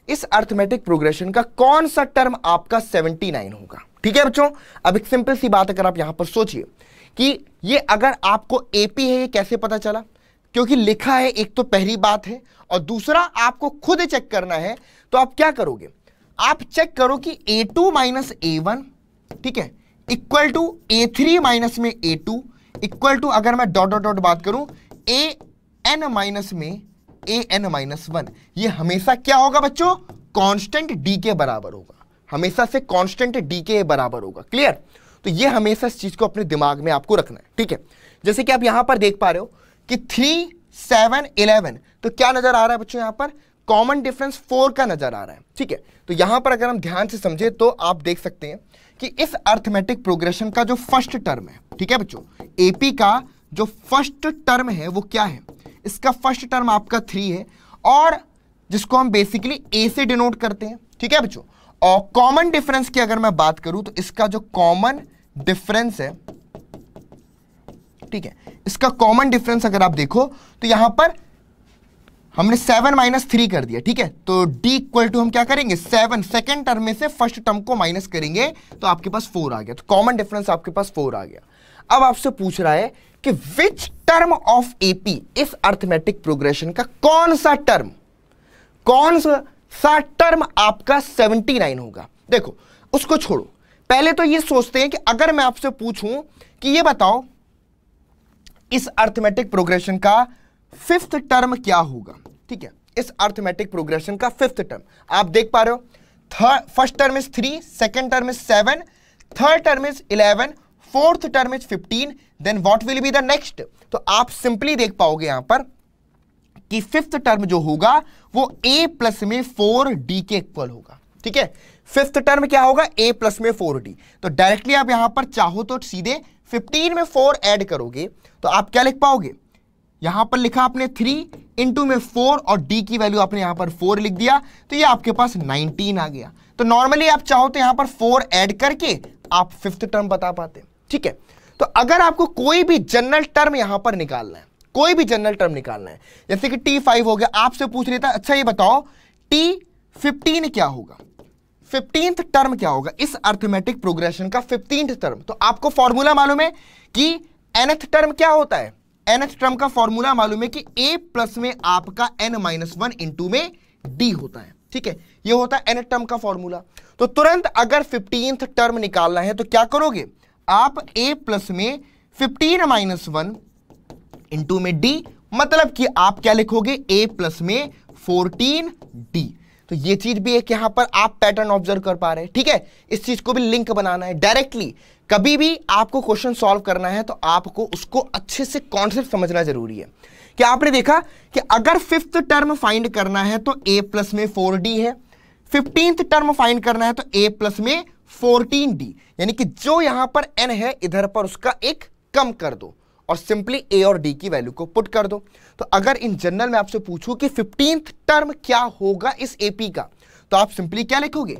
इस अर्थमेटिक प्रोग्रेशन का कौन सा टर्म आपका 79 होगा ठीक है बच्चों अब एक सिंपल सी बात अगर आप यहां पर सोचिए कि ये अगर आपको एपी है ये कैसे पता चला क्योंकि लिखा है एक तो पहली बात है और दूसरा आपको खुद चेक करना है तो आप क्या करोगे आप चेक करो कि a two minus a one ठीक है equal to a three minus में ए टू इक्वल टू अगर मैं डॉट डॉट डॉट बात करूं ए एन माइनस में ए एन माइनस वन ये हमेशा क्या होगा बच्चों कांस्टेंट डी के बराबर होगा हमेशा से कांस्टेंट डी के बराबर होगा क्लियर तो ये हमेशा इस चीज को अपने दिमाग में आपको रखना है ठीक है जैसे कि आप यहां पर देख पा रहे हो कि थ्री सेवन इलेवन तो क्या नजर आ रहा है बच्चों यहां पर कॉमन डिफरेंस फोर का नजर आ रहा है ठीक है तो यहां पर अगर हम ध्यान से समझे तो आप देख सकते हैं कि इस अर्थमेटिक प्रोग्रेशन का जो फर्स्ट टर्म है ठीक है बच्चों एपी का जो फर्स्ट टर्म है वो क्या है इसका फर्स्ट टर्म आपका थ्री है और जिसको हम बेसिकली ए से डिनोट करते हैं ठीक है बच्चों और कॉमन डिफरेंस की अगर मैं बात करूं तो इसका जो कॉमन डिफरेंस है ठीक है इसका कॉमन डिफरेंस अगर आप देखो तो यहां पर हमने सेवन माइनस थ्री कर दिया ठीक है तो d इक्वल टू हम क्या करेंगे सेवन सेकेंड टर्म में से फर्स्ट टर्म को माइनस करेंगे तो आपके पास फोर आ गया तो कॉमन डिफरेंस आपके पास फोर आ गया अब आपसे पूछ रहा है कि विच टर्म ऑफ एपी इस अर्थमेटिक प्रोग्रेशन का कौन सा टर्म कौन सा टर्म आपका 79 होगा देखो उसको छोड़ो पहले तो ये सोचते हैं कि अगर मैं आपसे पूछूं कि ये बताओ इस अर्थमेटिक प्रोग्रेशन का फिफ्थ टर्म क्या होगा ठीक है इस अर्थमेटिक प्रोग्रेशन का फिफ्थ टर्म आप देख पा रहे हो first term is three second term is seven third term is eleven fourth term is 15 then what will be the next तो आप सिंपली देख पाओगे यहां पर कि फिफ्थ टर्म जो होगा वो a प्लस में 4d के इक्वल होगा ठीक है फिफ्थ टर्म क्या होगा a प्लस में 4d तो डायरेक्टली आप यहां पर चाहो तो सीधे 15 में 4 ऐड करोगे तो आप क्या लिख पाओगे यहां पर लिखा आपने 3 इंटू में 4 और d की वैल्यू आपने यहां पर 4 लिख दिया तो ये आपके पास 19 आ गया तो नॉर्मली आप चाहो तो यहां पर 4 ऐड करके आप फिफ्थ टर्म बता पाते हैं ठीक है तो अगर आपको कोई भी जनरल टर्म यहां पर निकालना है कोई भी जनरल टर्म निकालना है जैसे कि टी फाइव हो गया आपसे पूछ लेता अच्छा ये बताओ टी फिफ्टीन क्या होगा फिफ्टींथ टर्म क्या होगा इस अर्थमेटिक प्रोग्रेशन का फिफ्टींथ टर्म तो आपको फॉर्मूला मालूम है कि एनथ टर्म क्या होता है एनथ टर्म का फॉर्मूला मालूम है कि ए प्लस में आपका एन माइनस वन इंटू में डी होता है ठीक है ये होता है एनथ टर्म का फॉर्मूला तो तुरंत अगर फिफ्टींथ टर्म निकालना है तो क्या करोगे आप a प्लस में 15 माइनस वन इंटू में d मतलब कि आप क्या लिखोगे a प्लस में डी तो ये चीज भी एक यहां पर आप पैटर्न ऑब्जर्व कर पा रहे हैं ठीक है इस चीज को भी लिंक बनाना है डायरेक्टली कभी भी आपको क्वेश्चन सॉल्व करना है तो आपको उसको अच्छे से कॉन्सेप्ट समझना जरूरी है क्या आपने देखा कि अगर फिफ्थ टर्म फाइंड करना है तो a प्लस में 4d है फिफ्टींथ टर्म फाइंड करना है तो a प्लस में फोर्टीन डी यानी कि जो यहां पर एन है इधर पर उसका एक कम कर दो और सिंपली ए और डी की वैल्यू को पुट कर दो तो अगर इन जनरल में आपसे पूछू कि फिफ्टीन टर्म क्या होगा इस एपी का तो आप सिंपली क्या लिखोगे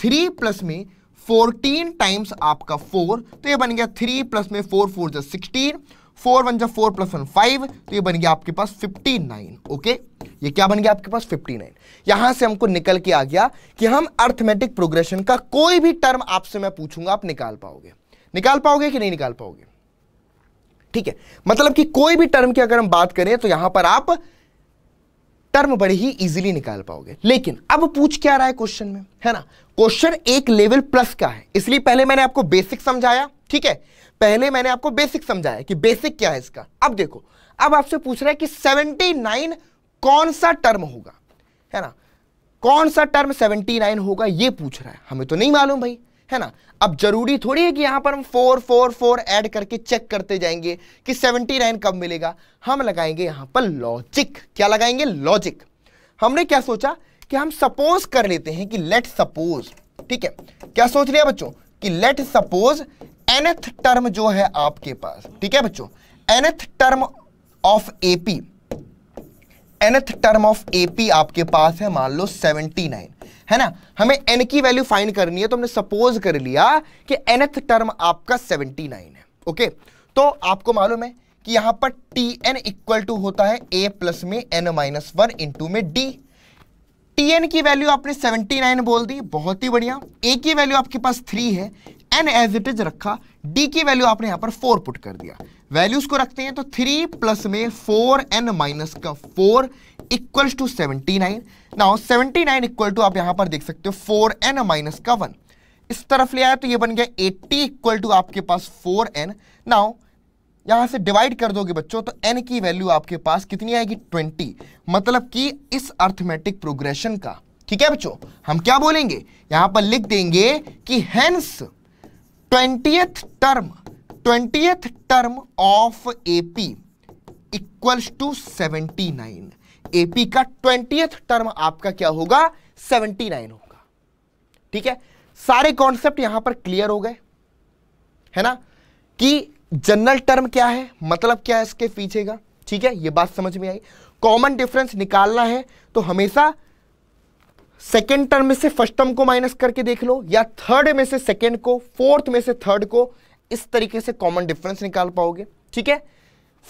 थ्री प्लस में फोर्टीन टाइम्स आपका फोर तो ये बन गया थ्री प्लस में फोर फोर जब सिक्सटीन फोर वन जब फोर प्लस वन फाइव तो ये बन गया आपके पास फिफ्टी नाइन ओके ये क्या बन गया आपके पास फिफ्टी नाइन यहां से हमको निकल के आ गया कि हम अर्थमेटिक प्रोग्रेशन का कोई भी टर्म आपसे मैं पूछूंगा आप निकाल पाओगे निकाल पाओगे कि नहीं निकाल पाओगे ठीक है मतलब कि कोई भी टर्म की अगर हम बात करें तो यहां पर आप टर्म बड़े ही इजीली निकाल पाओगे लेकिन अब पूछ क्या रहा है क्वेश्चन में है ना क्वेश्चन एक लेवल प्लस का है इसलिए पहले मैंने आपको बेसिक समझाया ठीक है पहले मैंने आपको बेसिक समझाया कि बेसिक क्या है इसका अब देखो अब आपसे पूछ रहा है कि 79 कौन सा टर्म होगा है ना कौन सा टर्म 79 होगा ये पूछ रहा है हमें तो नहीं मालूम भाई है ना अब जरूरी थोड़ी है कि यहां पर हम फोर फोर फोर ऐड करके चेक करते जाएंगे कि 79 कब मिलेगा हम लगाएंगे यहां पर लॉजिक क्या लगाएंगे लॉजिक हमने क्या सोचा कि हम सपोज कर लेते हैं कि लेट सपोज ठीक है क्या सोच लिया बच्चों कि लेट सपोज एनथ टर्म जो है आपके पास ठीक है बच्चों nth term of AP nth term of AP आपके पास है मान लो 79 है ना हमें एन की वैल्यू फाइंड करनी है तो हमने सपोज कर लिया कि एनथ टर्म आपका 79 है ओके तो आपको मालूम है कि यहां पर टी एन इक्वल टू होता है ए प्लस में एन माइनस वन इंटू में डी टी एन की वैल्यू आपने 79 बोल दी बहुत ही बढ़िया ए की वैल्यू आपके पास 3 है एन एज इट इज रखा डी की वैल्यू आपने यहां पर फोर पुट कर दिया वैल्यूज को रखते हैं तो थ्री प्लस में फोर एन माइनस का four equal to seventy nine now seventy nine equal to आप यहां पर देख सकते हो फोर एन माइनस का वन इस तरफ ले आया तो ये बन गया एट्टी इक्वल टू आपके पास फोर एन नाउ यहां से डिवाइड कर दोगे बच्चों तो एन की वैल्यू आपके पास कितनी आएगी ट्वेंटी मतलब कि इस अर्थमेटिक प्रोग्रेशन का ठीक है बच्चों हम क्या बोलेंगे यहां पर लिख देंगे कि hence twentieth term twentieth term of AP equals to seventy nine AP का ट्वेंटियथ टर्म आपका क्या होगा सेवेंटी नाइन होगा ठीक है सारे कॉन्सेप्ट यहां पर क्लियर हो गए है ना कि जनरल टर्म क्या है मतलब क्या है इसके पीछे का ठीक है ये बात समझ में आई कॉमन डिफरेंस निकालना है तो हमेशा सेकेंड टर्म में से फर्स्ट टर्म को माइनस करके देख लो या थर्ड में से सेकेंड को फोर्थ में से थर्ड को इस तरीके से कॉमन डिफरेंस निकाल पाओगे ठीक है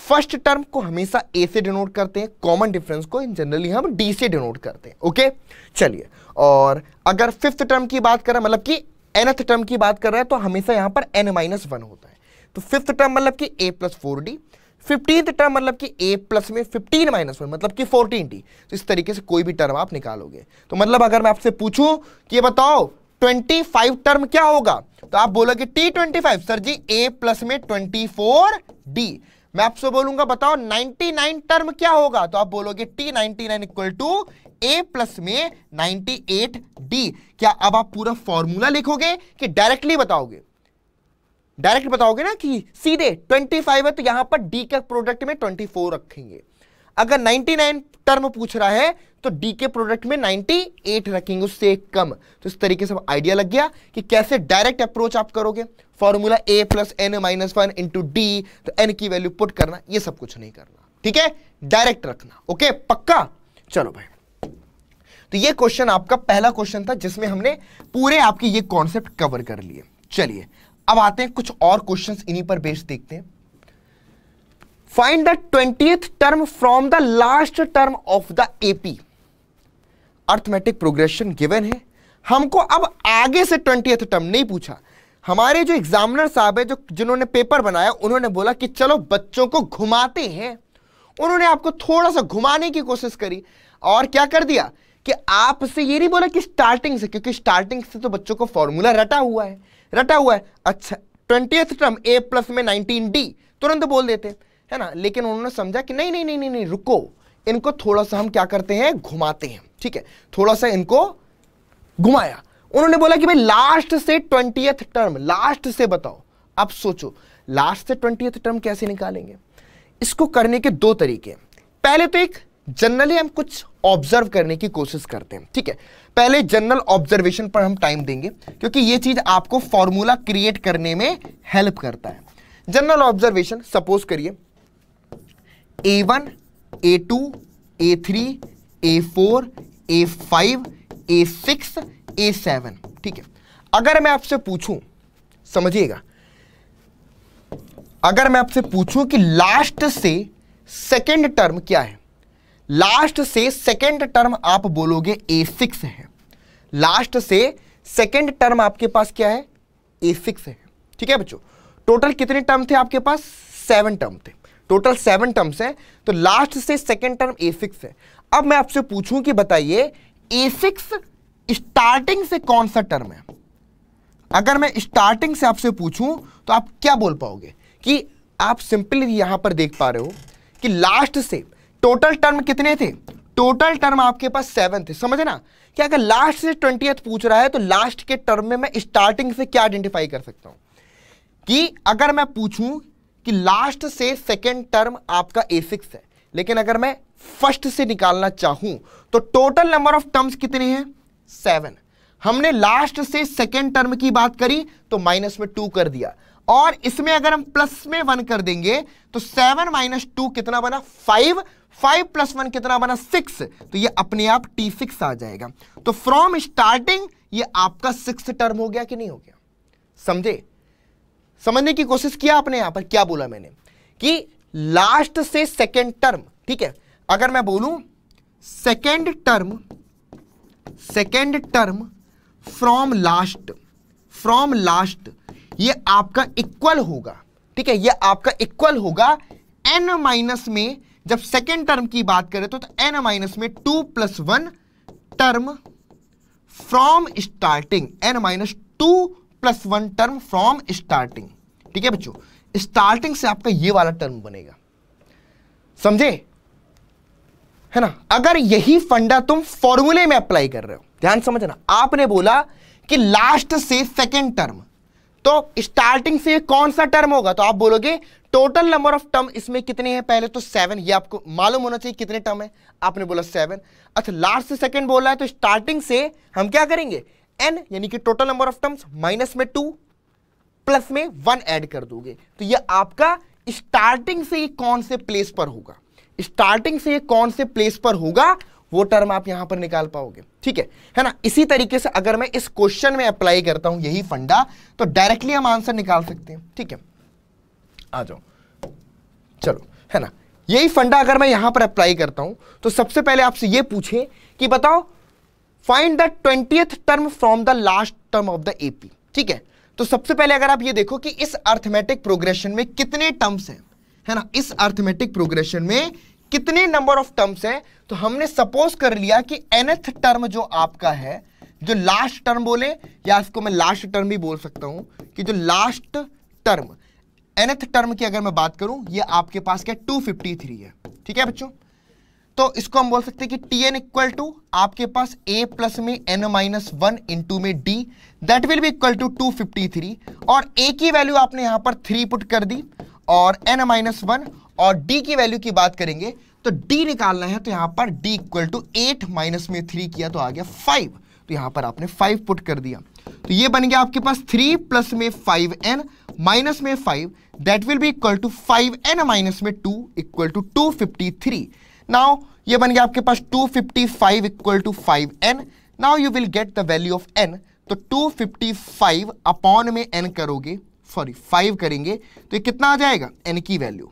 फर्स्ट टर्म को हमेशा ए से डिनोट करते हैं कॉमन डिफरेंस को इन जनरली हम डी से डिनोट करते हैं ओके चलिए और अगर फिफ्थ टर्म की बात करें मतलब कि एनथ टर्म की बात कर रहे हैं तो हमेशा यहां पर एन माइनस वन होता है तो फिफ्थ टर्म मतलब कि a plus four d fifteen term मतलब कि ए प्लस में फिफ्टीन माइनस वन मतलब कि फोर्टीन टी तो इस तरीके से कोई भी टर्म आप निकालोगे तो मतलब अगर मैं आपसे पूछूं कि ये बताओ 25 टर्म क्या होगा तो आप बोलोगे टी ट्वेंटी फाइव सर जी ए प्लस में 24 डी मैं आपसे बोलूंगा बताओ 99 टर्म क्या होगा तो आप बोलोगे t ninety nine equal to A plus में 98 डी क्या अब आप पूरा फॉर्मूला लिखोगे कि डायरेक्टली बताओगे डायरेक्ट बताओगे ना कि सीधे 25 है तो यहां पर डी के प्रोडक्ट में 24 रखेंगे अगर 99 टर्म पूछ रहा है तो डी के प्रोडक्ट में 98 रखेंगे उससे कम तो इस तरीके से आइडिया लग गया कि कैसे डायरेक्ट अप्रोच आप करोगे formula a plus n minus one into d तो एन की वैल्यू पुट करना ये सब कुछ नहीं करना ठीक है डायरेक्ट रखना ओके पक्का चलो भाई तो ये क्वेश्चन आपका पहला क्वेश्चन था जिसमें हमने पूरे आपके ये कॉन्सेप्ट कवर कर लिए चलिए अब आते हैं कुछ और क्वेश्चंस इन्हीं पर बेस्ड देखते हैं find the twentieth term from the last term of the AP arithmetic progression given है हमको अब आगे से ट्वेंटी टर्म नहीं पूछा हमारे जो एग्जामिनर साहब है जो जिन्होंने पेपर बनाया उन्होंने बोला कि चलो बच्चों को घुमाते हैं उन्होंने आपको थोड़ा सा घुमाने की कोशिश करी और क्या कर दिया कि आपसे ये नहीं बोला कि स्टार्टिंग से क्योंकि स्टार्टिंग से तो बच्चों को फॉर्मूला रटा हुआ है रटा हुआ है अच्छा ट्वेंटियथ टर्म ए प्लस में नाइनटीन डी तुरंत बोल देते है ना लेकिन उन्होंने समझा कि नहीं नहीं नहीं नहीं नहीं रुको इनको थोड़ा सा हम क्या करते हैं घुमाते हैं ठीक है थोड़ा सा इनको घुमाया उन्होंने बोला कि भाई लास्ट से ट्वेंटियथ टर्म लास्ट से बताओ अब सोचो लास्ट से ट्वेंटियथ टर्म कैसे निकालेंगे इसको करने के दो तरीके पहले तो एक जनरली हम कुछ ऑब्जर्व करने की कोशिश करते हैं ठीक है पहले जनरल ऑब्जर्वेशन पर हम टाइम देंगे क्योंकि ये चीज आपको फॉर्मूला क्रिएट करने में हेल्प करता है जनरल ऑब्जर्वेशन सपोज करिए a one a two a three a four a five a six a seven ठीक है अगर मैं आपसे पूछूं समझिएगा अगर मैं आपसे पूछूं कि लास्ट से सेकेंड टर्म क्या है लास्ट से सेकेंड टर्म आप बोलोगे ए सिक्स है लास्ट से सेकेंड टर्म आपके पास क्या है ए सिक्स है ठीक है बच्चों टोटल कितने टर्म थे आपके पास सेवन टर्म थे टोटल सेवन टर्म्स हैं तो लास्ट से सेकेंड टर्म ए सिक्स है अब मैं आपसे पूछूं कि बताइए ए सिक्स स्टार्टिंग से कौन सा टर्म है अगर मैं स्टार्टिंग से आपसे पूछूं तो आप क्या बोल पाओगे कि आप सिंपली यहां पर देख पा रहे हो कि लास्ट से टोटल टर्म कितने थे टोटल टर्म आपके पास सेवन थे समझे ना कि अगर लास्ट से ट्वेंटी पूछ रहा है तो लास्ट के टर्म में मैं स्टार्टिंग से क्या आइडेंटिफाई कर सकता हूं कि अगर मैं पूछूं कि लास्ट से सेकेंड टर्म आपका ए है लेकिन अगर मैं फर्स्ट से निकालना चाहूं तो टोटल नंबर ऑफ टर्म्स कितने हैं सेवन हमने लास्ट से सेकेंड टर्म की बात करी तो माइनस में टू कर दिया और इसमें अगर हम प्लस में वन कर देंगे तो सेवन माइनस टू कितना बना फाइव फाइव प्लस वन कितना बना सिक्स तो ये अपने आप टी सिक्स आ जाएगा तो फ्रॉम स्टार्टिंग ये आपका सिक्स टर्म हो गया कि नहीं हो गया समझे समझने की कोशिश किया आपने यहां पर क्या बोला मैंने कि लास्ट से सेकेंड टर्म ठीक है अगर मैं बोलू second term second term from last from last ये आपका इक्वल होगा ठीक है ये आपका इक्वल होगा एन माइनस में जब सेकेंड टर्म की बात करें तो, एन माइनस में two plus one term from starting n minus two plus one term from starting ठीक है बच्चों स्टार्टिंग से आपका ये वाला टर्म बनेगा समझे है ना अगर यही फंडा तुम फॉर्मूले में अप्लाई कर रहे हो ध्यान समझना आपने बोला कि लास्ट से सेकेंड टर्म तो स्टार्टिंग से कौन सा टर्म होगा तो आप बोलोगे टोटल नंबर ऑफ टर्म इसमें कितने हैं पहले तो सेवन ये आपको मालूम होना चाहिए कितने टर्म है आपने बोला सेवन अच्छा लास्ट से सेकंड बोला है तो स्टार्टिंग से हम क्या करेंगे एन यानी कि total number of terms minus में टू प्लस में वन ऐड कर दोगे तो ये आपका स्टार्टिंग से ये कौन से प्लेस पर होगा स्टार्टिंग से ये कौन से प्लेस पर होगा वो टर्म आप यहां पर निकाल पाओगे ठीक है है ना इसी तरीके से अगर मैं इस क्वेश्चन में अप्लाई करता हूं यही फंडा तो डायरेक्टली हम आंसर निकाल सकते हैं ठीक है आ जाओ चलो है ना यही फंडा अगर मैं यहां पर अप्लाई करता हूं तो सबसे पहले आपसे यह पूछे कि बताओ find the twentieth term from the last term of the AP ठीक है तो सबसे पहले अगर आप ये देखो कि इस अर्थमेटिक प्रोग्रेशन में कितने टर्म्स हैं है ना इस अर्थमेटिक प्रोग्रेशन में कितने नंबर ऑफ टर्म्स हैं तो हमने सपोज कर लिया कि एनथ टर्म जो आपका है जो लास्ट टर्म बोले या इसको मैं लास्ट टर्म भी बोल सकता हूं कि जो लास्ट टर्म एनथ टर्म की अगर मैं बात करूं ये आपके पास क्या टू फिफ्टी थ्री है ठीक है बच्चों तो इसको हम बोल सकते हैं कि टी एन इक्वल टू आपके पास ए प्लस में एन माइनस वन इंटू में d that will be equal to two fifty three और ए की वैल्यू आपने यहां पर थ्री पुट कर दी और एन माइनस वन और डी की वैल्यू की बात करेंगे तो डी निकालना है तो यहां पर d equal to eight minus में थ्री किया तो आ गया फाइव तो यहां पर आपने फाइव पुट कर दिया तो ये बन गया आपके पास थ्री प्लस में फाइव एन माइनस में five that will be equal to five n minus में two equal to two fifty three now ये बन गया आपके पास two fifty five equal to five n now you will get the value of n तो two fifty five upon में n करोगे sorry five करेंगे तो ये कितना आ जाएगा एन की वैल्यू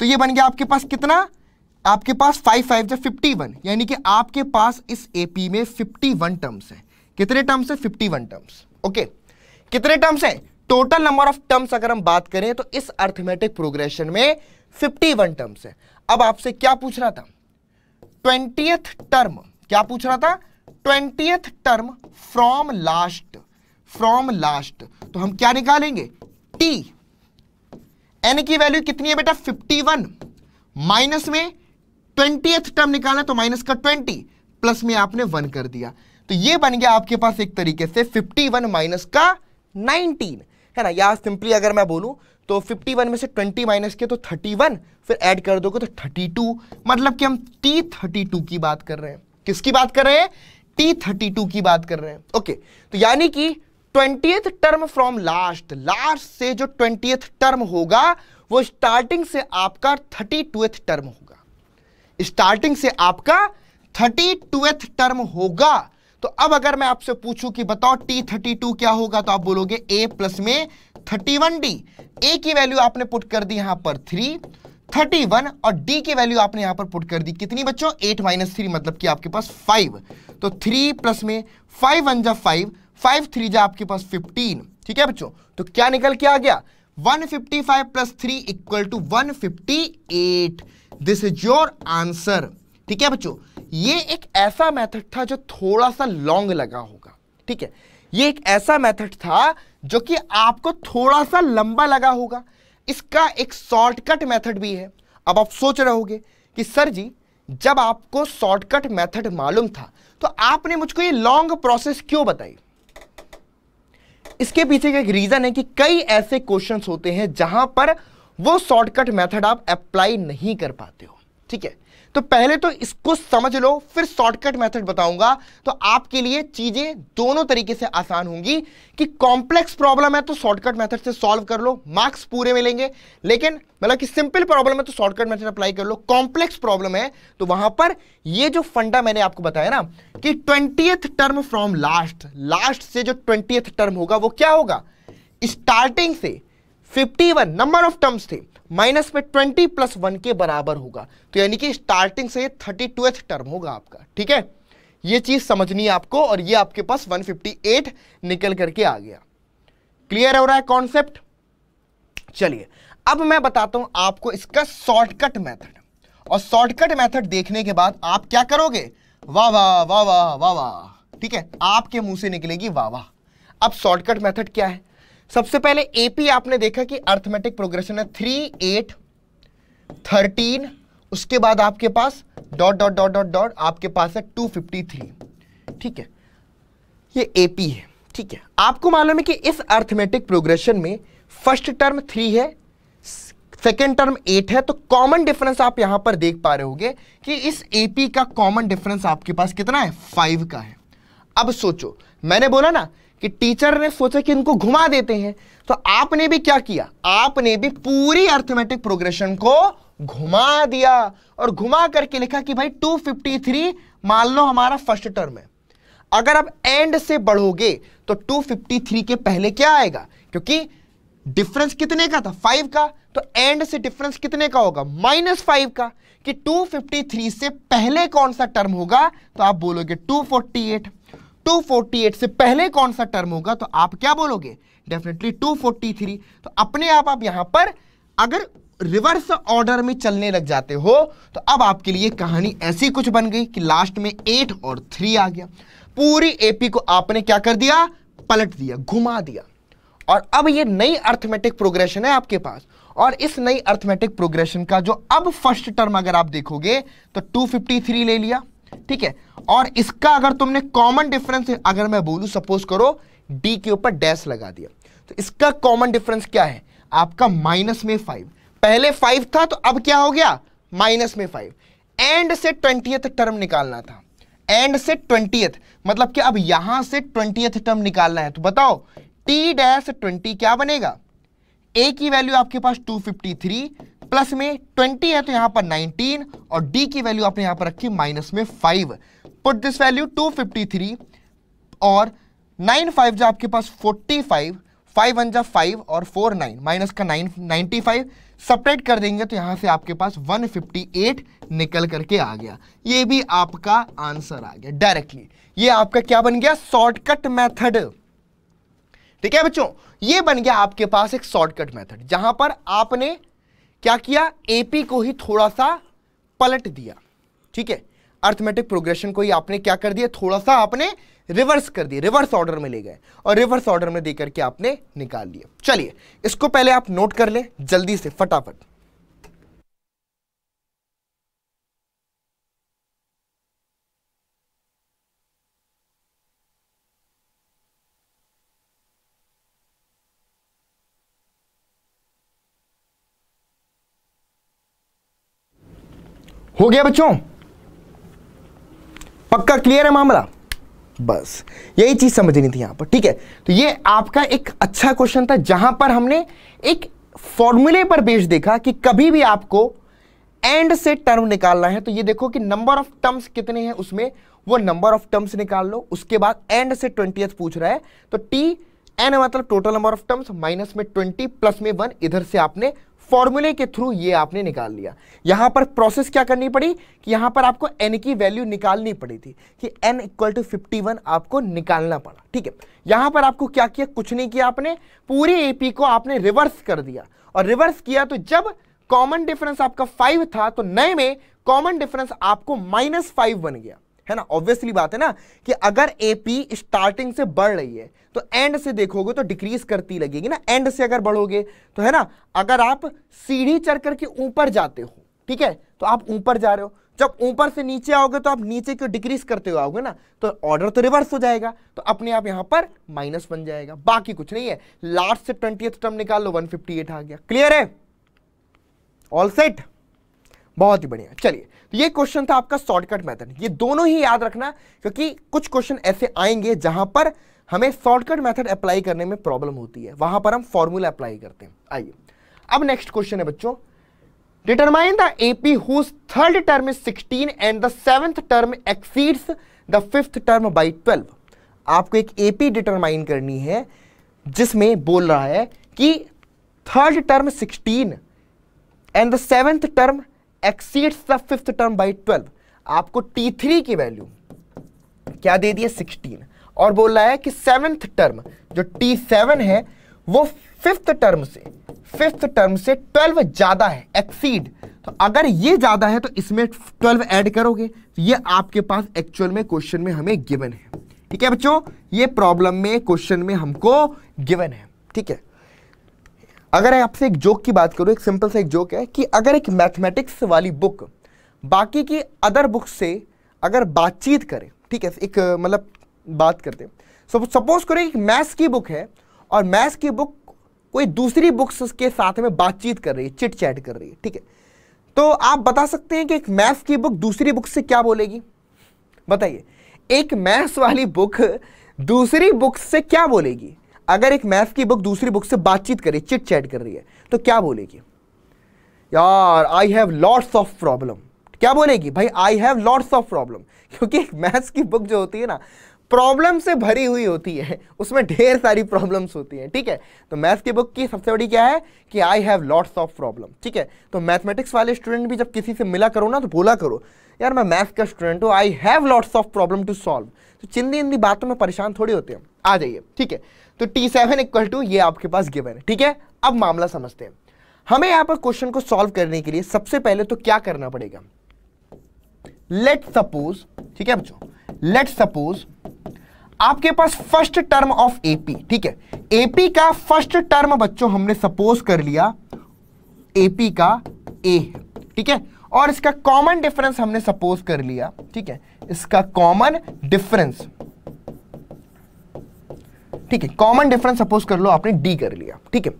तो ये बन गया आपके पास कितना आपके पास फाइव फाइव जब फिफ्टी वन यानी कि आपके पास इस एपी में फिफ्टी वन टर्म्स हैं कितने टर्म्स हैं फिफ्टी वन टर्म्स ओके कितने टर्म्स हैं टोटल नंबर ऑफ टर्म्स अगर हम बात करें तो इस अर्थमेटिक प्रोग्रेशन में 51 टर्म्स है अब आपसे क्या पूछ रहा था ट्वेंटियथ टर्म क्या पूछ रहा था twentieth term from last from last तो हम क्या निकालेंगे टी एन की वैल्यू कितनी है बेटा 51 माइनस में ट्वेंटियथ टर्म निकालना तो माइनस का 20 प्लस में आपने वन कर दिया तो ये बन गया आपके पास एक तरीके से 51 माइनस का 19 है ना या सिंपली अगर मैं बोलूं तो 51 में से 20 माइनस किया तो 31 फिर ऐड कर दोगे तो 32 मतलब कि हम T32 की बात कर रहे हैं किसकी बात कर रहे हैं T32 की बात कर रहे हैं ओके तो यानी कि twenty term from last last से जो ट्वेंटी टर्म होगा वो स्टार्टिंग से आपका थर्टी टर्म होगा स्टार्टिंग से आपका थर्टी टर्म होगा तो अब अगर मैं आपसे पूछूं कि बताओ टी थर्टी टू क्या होगा तो आप बोलोगे ए प्लस में थर्टी वन डी ए की वैल्यू आपने पुट कर दी यहां पर थ्री थर्टी वन और डी की वैल्यू आपने यहां पर पुट कर दी कितनी बच्चों एट माइनस थ्री मतलब कि आपके पास फाइव तो थ्री प्लस में फाइव वन जा फाइव फाइव थ्री जा आपके पास फिफ्टीन ठीक है बच्चों तो क्या निकल के आ गया one fifty five plus three equal to one fifty eight this is your answer ठीक है बच्चों ये एक ऐसा मेथड था जो थोड़ा सा लॉन्ग लगा होगा ठीक है ये एक ऐसा मेथड था जो कि आपको थोड़ा सा लंबा लगा होगा इसका एक शॉर्टकट मेथड भी है अब आप सोच रहे होगे कि सर जी जब आपको शॉर्टकट मेथड मालूम था तो आपने मुझको ये लॉन्ग प्रोसेस क्यों बताई इसके पीछे का एक रीजन है कि कई ऐसे क्वेश्चन होते हैं जहां पर वो शॉर्टकट मेथड आप अप्लाई नहीं कर पाते हो ठीक है तो पहले तो इसको समझ लो फिर शॉर्टकट मेथड बताऊंगा तो आपके लिए चीजें दोनों तरीके से आसान होंगी कि कॉम्प्लेक्स प्रॉब्लम है तो शॉर्टकट मेथड से सॉल्व कर लो मार्क्स पूरे मिलेंगे लेकिन मतलब कि सिंपल प्रॉब्लम है तो शॉर्टकट मेथड अप्लाई कर लो कॉम्प्लेक्स प्रॉब्लम है तो वहां पर ये जो फंडा मैंने आपको बताया ना कि twentieth term from last last से जो ट्वेंटियथ टर्म होगा वो क्या होगा स्टार्टिंग से 51 नंबर ऑफ टर्म्स थे माइनस में ट्वेंटी प्लस वन के बराबर होगा तो यानी कि स्टार्टिंग से थर्टी टूथ टर्म होगा आपका ठीक है ये चीज़ समझनी है आपको और ये आपके पास 158 निकल करके आ गया क्लियर हो रहा है कॉन्सेप्ट चलिए अब मैं बताता हूं आपको इसका शॉर्टकट मेथड और शॉर्टकट मेथड देखने के बाद आप क्या करोगे वाह वाह वाह वाह वाह वाह ठीक है आपके मुंह से निकलेगी वाह वाह अब शॉर्टकट मेथड क्या है सबसे पहले एपी आपने देखा कि अर्थमेटिक प्रोग्रेशन है थ्री एट थर्टीन उसके बाद आपके पास dot dot dot dot dot आपके पास है टू फिफ्टी थ्री ठीक है ये एपी है ठीक है आपको मालूम है कि इस अर्थमेटिक प्रोग्रेशन में फर्स्ट टर्म थ्री है सेकेंड टर्म एट है तो कॉमन डिफरेंस आप यहां पर देख पा रहे होंगे कि इस एपी का कॉमन डिफरेंस आपके पास कितना है फाइव का है अब सोचो मैंने बोला ना कि टीचर ने सोचा कि इनको घुमा देते हैं तो आपने भी क्या किया आपने भी पूरी अर्थमेटिक प्रोग्रेशन को घुमा दिया और घुमा करके लिखा कि भाई 253 मान लो हमारा फर्स्ट टर्म है अगर आप एंड से बढ़ोगे तो 253 के पहले क्या आएगा क्योंकि डिफरेंस कितने का था फाइव का तो एंड से डिफरेंस कितने का होगा माइनस फाइव का कि 253 से पहले कौन सा टर्म होगा तो आप बोलोगे 248 248 से पहले कौन सा टर्म होगा तो आप क्या बोलोगे डेफिनेटली 243 तो अपने आप आप यहां पर अगर रिवर्स ऑर्डर में चलने लग जाते हो तो अब आपके लिए कहानी ऐसी कुछ बन गई कि लास्ट में एट और थ्री आ गया पूरी एपी को आपने क्या कर दिया पलट दिया घुमा दिया और अब ये नई अर्थमेटिक प्रोग्रेशन है आपके पास और इस नई अर्थमेटिक प्रोग्रेशन का जो अब फर्स्ट टर्म अगर आप देखोगे तो 253 ले लिया ठीक है और इसका अगर तुमने कॉमन डिफरेंस अगर मैं बोलू सपोज करो डी के ऊपर डैश लगा दिया तो इसका कॉमन डिफरेंस क्या है आपका माइनस में फाइव पहले फाइव था तो अब क्या हो गया माइनस में फाइव एंड से ट्वेंटी टर्म निकालना था एंड से ट्वेंटी मतलब कि अब यहां से ट्वेंटी टर्म निकालना है तो बताओ टी डैश ट्वेंटी क्या बनेगा ए की वैल्यू आपके पास टू फिफ्टी थ्री प्लस में 20 है तो यहां पर 19 और डी की वैल्यू आपने यहां पर रखी माइनस में 5 पुट दिस वैल्यू 253 और नाइन फाइव जो आपके पास 45 फाइव वन जा फाइव और फोर नाइन माइनस का नाइन नाइन्टी फाइव सपरेट कर देंगे तो यहां से आपके पास वन फिफ्टी एट निकल करके आ गया ये भी आपका आंसर आ गया डायरेक्टली ये आपका क्या बन गया शॉर्टकट मैथड ठीक है बच्चों ये बन गया आपके पास एक शॉर्टकट मेथड जहां पर आपने क्या किया एपी को ही थोड़ा सा पलट दिया ठीक है अर्थमेटिक प्रोग्रेशन को ही आपने क्या कर दिया थोड़ा सा आपने रिवर्स कर दिया रिवर्स ऑर्डर में ले गए और रिवर्स ऑर्डर में देकर के आपने निकाल लिया चलिए इसको पहले आप नोट कर लें जल्दी से फटाफट हो गया बच्चों पक्का क्लियर है मामला बस यही चीज समझनी थी यहां पर ठीक है तो ये आपका एक अच्छा क्वेश्चन था जहां पर हमने एक फॉर्मूले पर बेस देखा कि कभी भी आपको एंड से टर्म निकालना है तो ये देखो कि नंबर ऑफ टर्म्स कितने हैं उसमें वो नंबर ऑफ टर्म्स निकाल लो उसके बाद एंड से ट्वेंटी पूछ रहा है तो टी एन मतलब total number of terms minus में ट्वेंटी प्लस में वन इधर से आपने फॉर्मूले के थ्रू ये आपने निकाल लिया यहां पर प्रोसेस क्या करनी पड़ी कि यहां पर आपको एन की वैल्यू निकालनी पड़ी थी कि एन इक्वल टू फिफ्टी आपको निकालना पड़ा ठीक है यहां पर आपको क्या किया कुछ नहीं किया आपने पूरी एपी को आपने रिवर्स कर दिया और रिवर्स किया तो जब कॉमन डिफरेंस आपका फाइव था तो नए में कॉमन डिफरेंस आपको माइनस फाइव बन गया है ना ऑब्वियसली बात है ना कि अगर एपी स्टार्टिंग से बढ़ रही है तो एंड से देखोगे तो डिक्रीज करती लगेगी ना एंड से अगर बढ़ोगे तो है ना अगर आप सीढ़ी चढ़ करके ऊपर जाते हो ठीक है तो आप ऊपर जा रहे हो जब ऊपर से नीचे आओगे तो आप नीचे क्यों डिक्रीज करते हुए आओगे ना तो ऑर्डर तो रिवर्स हो जाएगा तो अपने आप यहां पर माइनस बन जाएगा बाकी कुछ नहीं है लास्ट से ट्वेंटी टर्म निकाल लो वन आ गया क्लियर है ऑल सेट बहुत ही बढ़िया चलिए तो ये क्वेश्चन था आपका शॉर्टकट मेथड ये दोनों ही याद रखना क्योंकि कुछ क्वेश्चन ऐसे आएंगे जहां पर हमें शॉर्टकट मेथड अप्लाई करने में प्रॉब्लम होती है वहां पर हम फॉर्मूला अप्लाई करते हैं आइए अब नेक्स्ट क्वेश्चन है बच्चों determine the AP whose third term is 16 and the seventh term exceeds the fifth term by 12 आपको एक एपी डिटरमाइन करनी है जिसमें बोल रहा है कि third term 16 and the seventh term exceeds the fifth term by twelve आपको टी थ्री की वैल्यू क्या दे दिए सिक्सटीन और बोल रहा है कि सेवेंथ टर्म जो टी सेवन है वो फिफ्थ टर्म से फिफ्थ टर्म से ट्वेल्व ज़्यादा है एक्सीड तो अगर ये ज़्यादा है तो इसमें ट्वेल्व ऐड करोगे तो ये आपके पास एक्चुअल में क्वेश्चन में हमें गिवन है ठीक है बच्चों ये प्रॉब्लम में क्वेश्चन में हमको गिवन है ठीक है अगर आपसे एक जोक की बात करूँ एक सिंपल सा एक जोक है कि अगर एक मैथमेटिक्स वाली बुक बाकी की अदर बुक से अगर बातचीत करे ठीक है एक मतलब बात करते सपोज करो एक मैथ्स की बुक है और मैथ्स की बुक कोई दूसरी बुक्स के साथ में बातचीत कर रही है चिट चैट कर रही है ठीक है तो आप बता सकते हैं कि एक मैथ्स की बुक दूसरी बुक से क्या बोलेगी बताइए एक मैथ्स वाली बुक दूसरी बुक से क्या बोलेगी अगर एक मैथ की बुक दूसरी बुक से बातचीत कर रही चिट चैट कर रही है तो क्या बोलेगी यार I have lots of problem क्या बोलेगी भाई I have lots of problem क्योंकि एक मैथ्स की बुक जो होती है ना प्रॉब्लम से भरी हुई होती है उसमें ढेर सारी प्रॉब्लम्स होती हैं ठीक है तो मैथ्स की बुक की सबसे बड़ी क्या है कि I have lots of problem ठीक है तो मैथमेटिक्स वाले स्टूडेंट भी जब किसी से मिला करो ना तो बोला करो यार मैं मैथ्स का स्टूडेंट हूँ I have lots of problem to solve तो चिंदी इंदी बातों में परेशान थोड़ी होते हैं आ जाइए ठीक है तो टी सेवन इक्वल टू ये आपके पास गिवन है ठीक है अब मामला समझते हैं हमें यहां पर क्वेश्चन को सॉल्व करने के लिए सबसे पहले तो क्या करना पड़ेगा लेट सपोज ठीक है बच्चों लेट सपोज आपके पास फर्स्ट टर्म ऑफ एपी ठीक है एपी का फर्स्ट टर्म बच्चों हमने सपोज कर लिया एपी का ए है ठीक है और इसका कॉमन डिफरेंस हमने सपोज कर लिया ठीक है इसका कॉमन डिफरेंस ठीक है कॉमन डिफरेंस सपोज कर लो आपने डी कर लिया ठीक है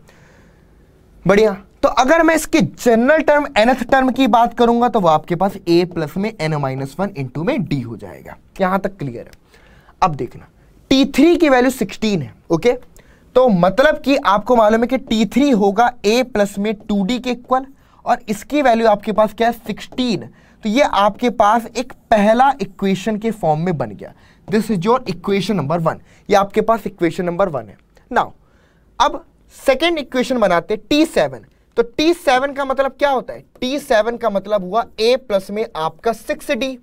बढ़िया तो अगर मैं इसके जनरल टर्म एनथ टर्म की बात करूंगा तो वो आपके पास ए प्लस में एन माइनस वन इंटू में डी हो जाएगा यहां तक क्लियर है अब देखना टी थ्री की वैल्यू सिक्सटीन है ओके तो मतलब कि आपको मालूम है कि टी थ्री होगा ए प्लस में टू डी के इक्वल और इसकी वैल्यू आपके पास क्या है सिक्सटीन तो ये आपके पास एक पहला इक्वेशन के फॉर्म में बन गया this is your equation number one ये आपके पास इक्वेशन नंबर वन है नाउ अब सेकेंड इक्वेशन बनाते टी सेवन तो टी सेवन का मतलब क्या होता है टी सेवन का मतलब हुआ ए प्लस में आपका सिक्स डी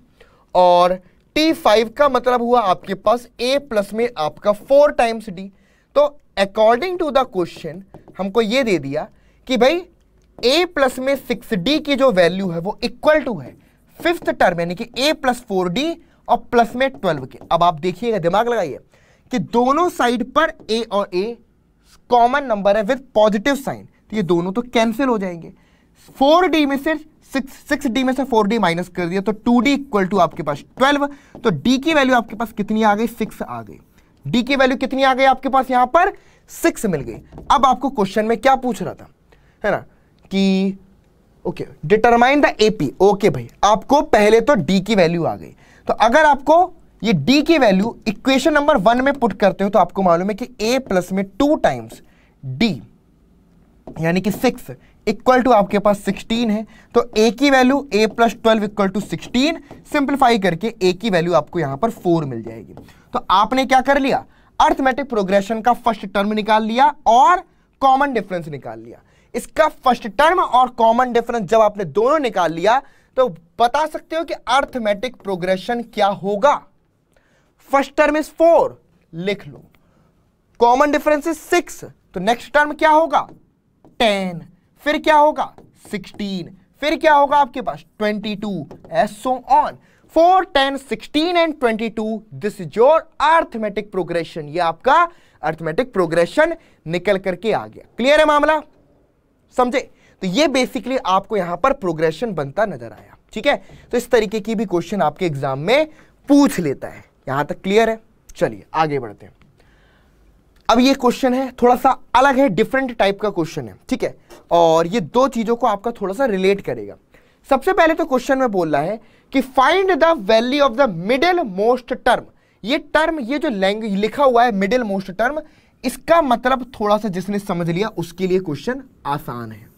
और टी फाइव का मतलब हुआ आपके पास ए प्लस में आपका फोर टाइम्स डी तो अकॉर्डिंग टू द क्वेश्चन हमको ये दे दिया कि भाई ए प्लस में सिक्स डी की जो वैल्यू है वो इक्वल टू है फिफ्थ टर्म यानी कि ए प्लस फोर डी और प्लस में ट्वेल्व के अब आप देखिएगा दिमाग लगाइए कि दोनों साइड पर ए और ए कॉमन नंबर है विद पॉजिटिव साइन तो ये दोनों तो कैंसिल हो जाएंगे फोर डी में से सिक्स सिक्स डी में से फोर डी माइनस कर दिया तो टू डी इक्वल टू आपके पास ट्वेल्व तो डी की वैल्यू आपके पास कितनी आ गई सिक्स आ गई डी की वैल्यू कितनी आ गई आपके पास यहां पर सिक्स मिल गई अब आपको क्वेश्चन में क्या पूछ रहा था है ना कि okay determine the AP okay भाई आपको पहले तो डी की वैल्यू आ गई तो अगर आपको ये d की वैल्यू इक्वेशन नंबर वन में पुट करते हो तो आपको मालूम है कि a प्लस में टू टाइम्स d यानी कि सिक्स इक्वल टू आपके पास 16 है तो a की value a plus twelve equal to sixteen simplify करके a की वैल्यू आपको यहां पर 4 मिल जाएगी तो आपने क्या कर लिया अर्थमेटिक प्रोग्रेशन का फर्स्ट टर्म निकाल लिया और कॉमन डिफरेंस निकाल लिया इसका फर्स्ट टर्म और कॉमन डिफरेंस जब आपने दोनों निकाल लिया तो बता सकते हो कि अर्थमेटिक प्रोग्रेशन क्या होगा फर्स्ट टर्म इज फोर लिख लो कॉमन डिफरेंस इज सिक्स तो नेक्स्ट टर्म क्या होगा टेन फिर क्या होगा सिक्सटीन फिर क्या होगा आपके पास twenty two as so on four ten sixteen and twenty two this is your arithmetic progression ये आपका अर्थमेटिक प्रोग्रेशन निकल करके आ गया क्लियर है मामला समझे तो ये बेसिकली आपको यहां पर प्रोग्रेशन बनता नजर आया ठीक है तो इस तरीके की भी क्वेश्चन आपके एग्जाम में पूछ लेता है यहां तक क्लियर है चलिए आगे बढ़ते हैं अब ये क्वेश्चन है थोड़ा सा अलग है डिफरेंट टाइप का क्वेश्चन है ठीक है और ये दो चीजों को आपका थोड़ा सा रिलेट करेगा सबसे पहले तो क्वेश्चन में बोल रहा है कि find the value of the middle most term ये टर्म ये जो लैंग्वेज लिखा हुआ है मिडिल मोस्ट टर्म इसका मतलब थोड़ा सा जिसने समझ लिया उसके लिए क्वेश्चन आसान है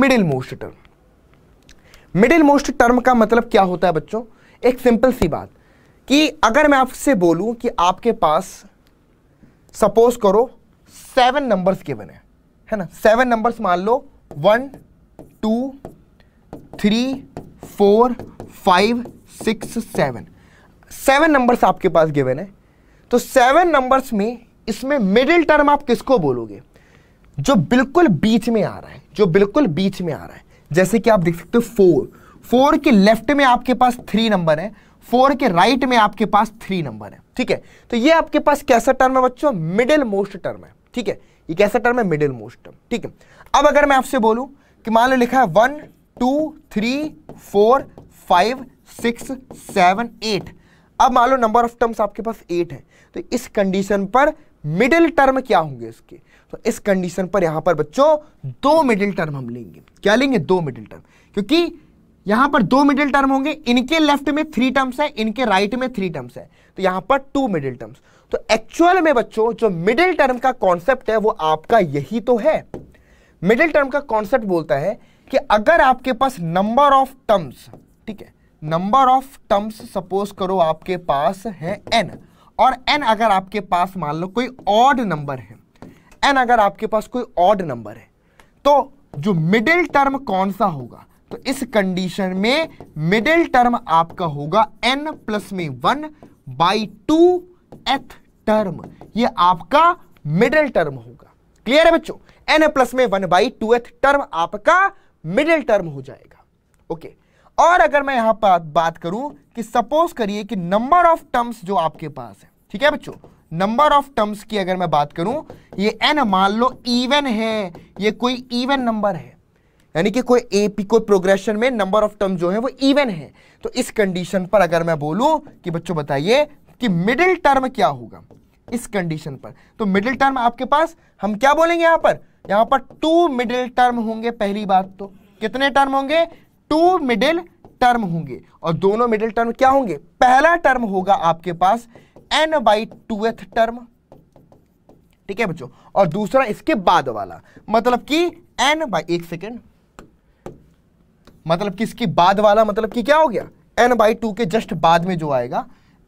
middle most term middle most term का मतलब क्या होता है बच्चों एक सिंपल सी बात कि अगर मैं आपसे बोलूं कि आपके पास सपोज करो सेवन नंबर्स के बने है ना सेवन नंबर्स मान लो one two three four five six seven seven numbers आपके पास गिवन है तो सेवन नंबर्स में इसमें मिडिल टर्म आप किसको बोलोगे जो बिल्कुल बीच में आ रहा है जो बिल्कुल बीच में आ रहा है जैसे कि आप देख सकते हो फोर फोर के लेफ्ट में आपके पास थ्री नंबर है फोर के राइट right में आपके पास थ्री नंबर है ठीक है तो ये आपके पास कैसा टर्म है बच्चों मिडिल मोस्ट टर्म है ठीक है ये कैसा टर्म है मिडिल मोस्ट टर्म ठीक है अब अगर मैं आपसे बोलूं कि मान लो लिखा है one two three four five six seven eight अब मान लो नंबर ऑफ टर्म्स आपके पास एट है तो इस कंडीशन पर मिडिल टर्म क्या होंगे इसके तो इस कंडीशन पर यहां पर बच्चों दो मिडिल टर्म हम लेंगे क्या लेंगे दो मिडिल टर्म क्योंकि यहां पर दो मिडिल टर्म होंगे इनके लेफ्ट में थ्री टर्म्स है इनके राइट right में थ्री टर्म्स है तो यहां पर टू मिडिल टर्म्स तो एक्चुअल में बच्चों जो मिडिल टर्म का कॉन्सेप्ट है वो आपका यही तो है मिडिल टर्म का कॉन्सेप्ट बोलता है कि अगर आपके पास नंबर ऑफ टर्म्स ठीक है नंबर ऑफ टर्म्स सपोज करो आपके पास है एन और एन अगर आपके पास मान लो कोई ऑड नंबर है एन अगर आपके पास कोई ऑड नंबर है तो जो मिडिल टर्म कौन सा होगा तो इस कंडीशन में मिडिल टर्म आपका होगा एन प्लस में one by two th term ये आपका मिडिल टर्म होगा क्लियर है बच्चों एन प्लस में one by two th term आपका मिडिल टर्म हो जाएगा ओके okay. और अगर मैं यहां पर बात करूं कि सपोज करिए कि नंबर ऑफ टर्म्स जो आपके पास है ठीक है बच्चों नंबर ऑफ टर्म्स की अगर मैं बात करूं ये एन मान लो इवन है ये कोई इवन नंबर है यानी कि कोई एपी कोई प्रोग्रेशन में नंबर ऑफ टर्म्स जो है वो इवन है तो इस कंडीशन पर अगर मैं बोलूं कि बच्चों बताइए कि मिडिल टर्म क्या होगा इस कंडीशन पर तो मिडिल टर्म आपके पास हम क्या बोलेंगे यहां पर यहां पर टू मिडिल टर्म होंगे पहली बात तो कितने टर्म होंगे टू मिडिल टर्म होंगे और दोनों मिडिल टर्म क्या होंगे पहला टर्म होगा आपके पास एन बाई टूएथ टर्म ठीक है बच्चों और दूसरा इसके बाद वाला मतलब कि एन बाई एक सेकेंड मतलब कि इसके बाद वाला मतलब कि क्या हो गया एन बाई टू के जस्ट बाद में जो आएगा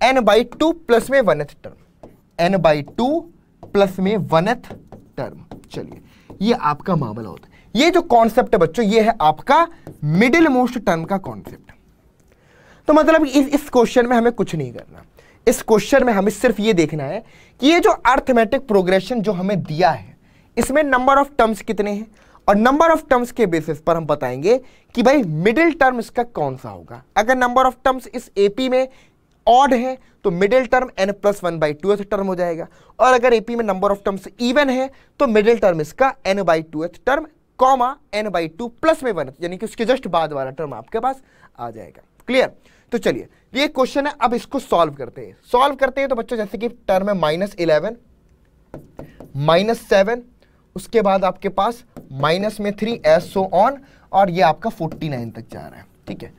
एन बाई टू प्लस में one term n by two plus में वन टर्म चलिए ये आपका मामला होता है ये जो कॉन्सेप्ट है बच्चों ये है आपका मिडिल मोस्ट टर्म का कॉन्सेप्ट तो मतलब इस इस क्वेश्चन में हमें कुछ नहीं करना इस क्वेश्चन में हमें सिर्फ ये देखना है कि ये जो अर्थमेटिक प्रोग्रेशन जो हमें दिया है इसमें नंबर ऑफ टर्म्स कितने हैं और नंबर ऑफ टर्म्स के बेसिस पर हम बताएंगे कि भाई मिडिल टर्म इसका कौन सा होगा अगर नंबर ऑफ टर्म्स इस एपी में ऑड है तो middle term n plus one by two th term हो जाएगा और अगर एपी में नंबर ऑफ टर्म्स इवन है तो मिडिल टर्म इसका n by two th term comma n by two plus में वन यानी कि उसके जस्ट बाद वाला टर्म आपके पास आ जाएगा क्लियर तो चलिए ये क्वेश्चन है अब इसको सॉल्व करते हैं सॉल्व करते हैं तो बच्चों जैसे कि टर्म है माइनस इलेवन माइनस सेवन उसके बाद आपके पास माइनस में थ्री एस सो ऑन और ये आपका फोर्टी नाइन तक जा रहा है ठीक है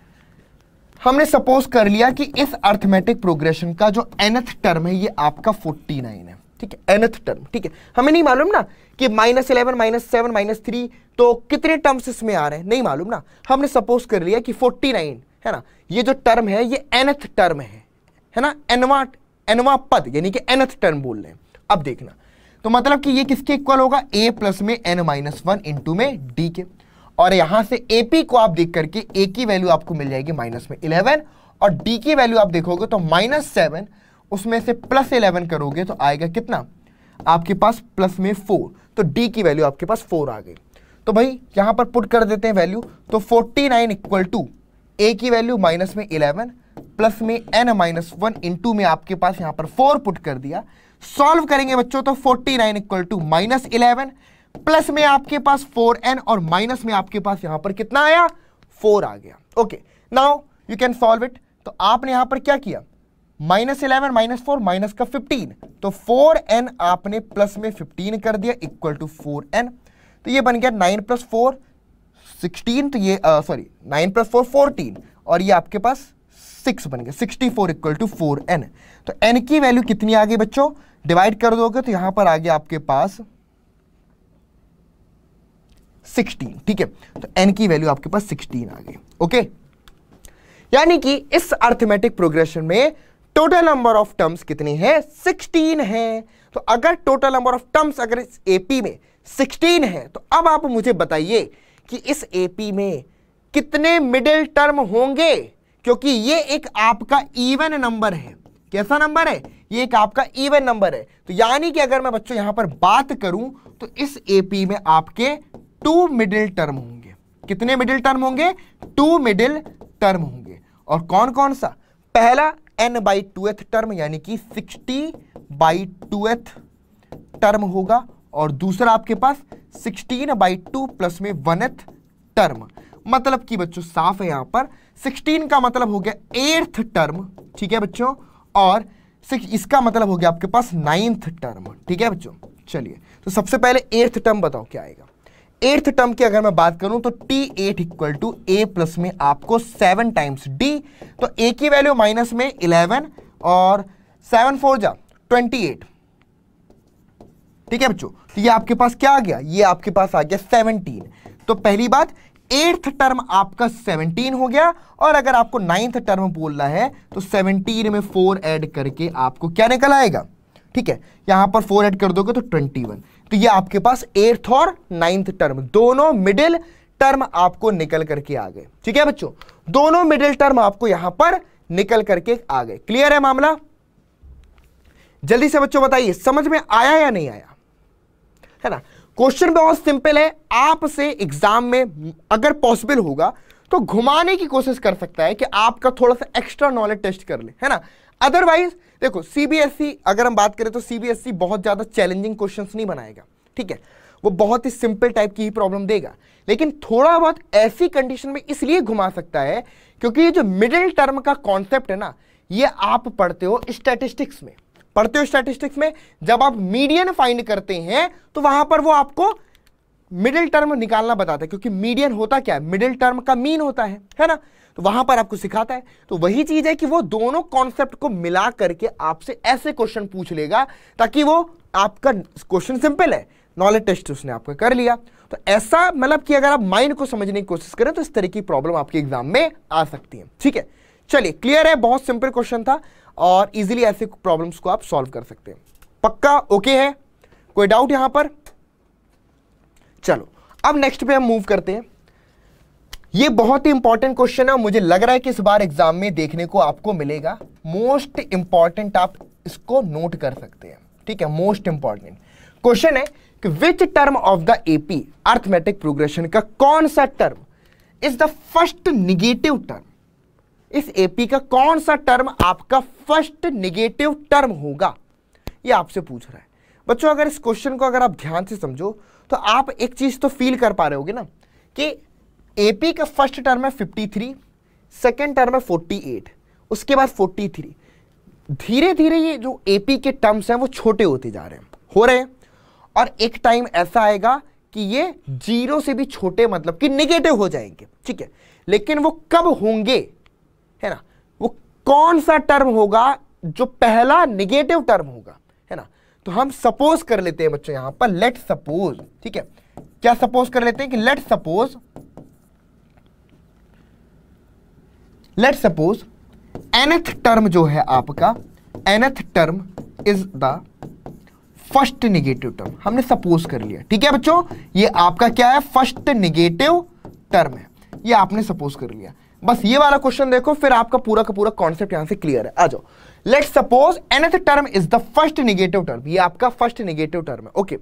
हमने सपोज कर लिया कि इस अर्थमेटिक प्रोग्रेशन का जो एनथ टर्म है ये आपका फोर्टी नाइन है ठीक है एनथ टर्म ठीक है हमें नहीं मालूम ना कि minus eleven minus seven minus three तो कितने टर्म्स इसमें आ रहे हैं नहीं मालूम ना हमने सपोज कर लिया कि फोर्टी नाइन है ना ये जो टर्म है ये एनथ टर्म है है ना एनवा एनवा पद यानी कि एनथ टर्म बोल रहे हैं अब देखना तो मतलब कि ये किसके इक्वल होगा ए प्लस में एन माइनस वन इंटू में डी के और यहां से ए पी को आप देख करके ए की वैल्यू आपको मिल जाएगी माइनस में इलेवन और डी की वैल्यू आप देखोगे तो माइनस सेवन उसमें से प्लस इलेवन करोगे तो आएगा कितना आपके पास प्लस में फोर तो डी की वैल्यू आपके पास फोर आ गई तो भाई यहां पर पुट कर देते हैं वैल्यू तो forty nine equal to a की वैल्यू माइनस में इलेवन प्लस में एन माइनस वन इंटू में आपके पास यहां पर फोर पुट कर दिया सॉल्व करेंगे बच्चों तो forty nine equal to minus eleven plus में आपके पास फोर एन और माइनस में आपके पास यहां पर कितना आया फोर आ गया okay now you can solve it तो आपने यहां पर क्या किया minus eleven minus four minus का फिफ्टीन तो फोर एन आपने प्लस में फिफ्टीन कर दिया इक्वल टू फोर एन तो ये बन गया नाइन प्लस फोर सिक्सटीन तो ये sorry nine plus four fourteen और ये आपके पास सिक्स बन गया sixty four equal to four n तो एन की वैल्यू कितनी आ गई बच्चों डिवाइड कर दोगे तो यहां पर आ गया आपके पास सिक्सटीन ठीक है तो एन की वैल्यू आपके पास सिक्सटीन आ गई ओके यानी कि इस अर्थमेटिक प्रोग्रेशन में टोटल नंबर ऑफ टर्म्स कितनी है 16 है तो अगर टोटल नंबर ऑफ टर्म्स अगर इस एपी में 16 है तो अब आप मुझे बताइए कि इस एपी में कितने मिडिल टर्म होंगे क्योंकि ये एक आपका इवन नंबर है कैसा नंबर है ये एक आपका इवन नंबर है तो यानी कि अगर मैं बच्चों यहां पर बात करूं तो इस एपी में आपके टू मिडिल टर्म होंगे कितने मिडिल टर्म होंगे टू मिडिल टर्म होंगे और कौन कौन सा पहला एन बाई टूएथ टर्म यानी कि सिक्सटी बाई टूएथ टर्म होगा और दूसरा आपके पास सिक्सटीन बाई टू प्लस में एथ टर्म मतलब कि बच्चों साफ है यहाँ पर 16 का मतलब हो गया एर्थ टर्म ठीक है बच्चों और इसका मतलब हो गया आपके पास नाइन्थ टर्म ठीक है बच्चों चलिए तो सबसे पहले एर्थ टर्म बताओ क्या आएगा एट्थ टर्म की अगर मैं बात करूं तो T eight equal to A plus में आपको सेवन टाइम्स डी तो ए की वैल्यू माइनस में इलेवन और सेवन फोर जा ट्वेंटी एट ठीक है बच्चों तो ये आपके पास क्या आ गया ये आपके पास आ गया सेवनटीन तो पहली बात एट्थ टर्म आपका सेवनटीन हो गया और अगर आपको नाइन्थ टर्म बोलना है तो सेवनटीन में फोर एड करके आपको क्या निकल आएगा ठीक है यहां पर फोर एड कर दोगे तो वन तो ये आपके पास एर्थ और नाइन्थ टर्म दोनों मिडिल टर्म आपको निकल करके आ गए ठीक है बच्चों दोनों मिडिल टर्म आपको यहां पर निकल करके आ गए क्लियर है मामला जल्दी से बच्चों बताइए समझ में आया या नहीं आया है ना क्वेश्चन बहुत सिंपल है आपसे एग्जाम में अगर पॉसिबल होगा तो घुमाने की कोशिश कर सकता है कि आपका थोड़ा सा एक्स्ट्रा नॉलेज टेस्ट कर ले है ना अदरवाइज देखो सीबीएसई e, अगर हम बात करें तो सीबीएसई e बहुत ज़्यादा चैलेंजिंग क्वेश्चंस नहीं बनाएगा ठीक है वो बहुत ही सिंपल टाइप की ही प्रॉब्लम देगा लेकिन थोड़ा बहुत ऐसी कंडीशन में इसलिए घुमा सकता है क्योंकि ये जो मिडिल टर्म का कॉन्सेप्ट है ना ये आप पढ़ते हो स्टैटिस्टिक्स में पढ़ते हो स्टैटिस्टिक्स में जब आप मीडियन फाइंड करते हैं तो वहां पर वो आपको मिडिल टर्म निकालना बताता है क्योंकि मीडियन होता क्या है मिडिल टर्म का मीन होता है है ना तो वहां पर आपको सिखाता है तो वही चीज है कि वो दोनों कॉन्सेप्ट को मिला करके आपसे ऐसे क्वेश्चन पूछ लेगा ताकि वो आपका क्वेश्चन सिंपल है नॉलेज टेस्ट उसने आपका कर लिया तो ऐसा मतलब कि अगर आप माइंड को समझने की कोशिश करें तो इस तरह की प्रॉब्लम आपके एग्जाम में आ सकती है ठीक है चलिए क्लियर है बहुत सिंपल क्वेश्चन था और इजिली ऐसे प्रॉब्लम्स को आप सॉल्व कर सकते हैं पक्का ओके है कोई डाउट यहां पर चलो अब नेक्स्ट पे हम मूव करते हैं ये बहुत ही इंपॉर्टेंट क्वेश्चन है मुझे लग रहा है कि इस बार एग्जाम में देखने को आपको मिलेगा मोस्ट इंपॉर्टेंट आप इसको नोट कर सकते हैं ठीक है मोस्ट इंपॉर्टेंट क्वेश्चन है कि which term of the AP arithmetic progression का कौन सा term is the first negative term इस एपी का कौन सा टर्म आपका फर्स्ट निगेटिव टर्म होगा ये आपसे पूछ रहा है बच्चों अगर इस क्वेश्चन को अगर आप ध्यान से समझो तो आप एक चीज तो फील कर पा रहे होगे ना कि एपी का फर्स्ट टर्म है 53, सेकेंड टर्म है 48, उसके बाद 43. धीरे धीरे ये जो एपी के टर्म्स हैं वो छोटे होते जा रहे हैं हो रहे हैं और एक टाइम ऐसा आएगा कि ये जीरो से भी छोटे मतलब कि निगेटिव हो जाएंगे ठीक है लेकिन वो कब होंगे है ना वो कौन सा टर्म होगा जो पहला निगेटिव टर्म होगा है ना तो हम सपोज कर लेते हैं बच्चों यहां पर लेट सपोज ठीक है क्या सपोज कर लेते हैं कि let suppose let suppose nth term जो है आपका nth term is the first negative term हमने सपोज कर लिया ठीक है बच्चों ये आपका क्या है फर्स्ट निगेटिव टर्म है ये आपने सपोज कर लिया बस ये वाला क्वेश्चन देखो फिर आपका पूरा का पूरा कॉन्सेप्ट यहां से क्लियर है आ जाओ let suppose nth term is the first negative term ये आपका फर्स्ट निगेटिव टर्म है okay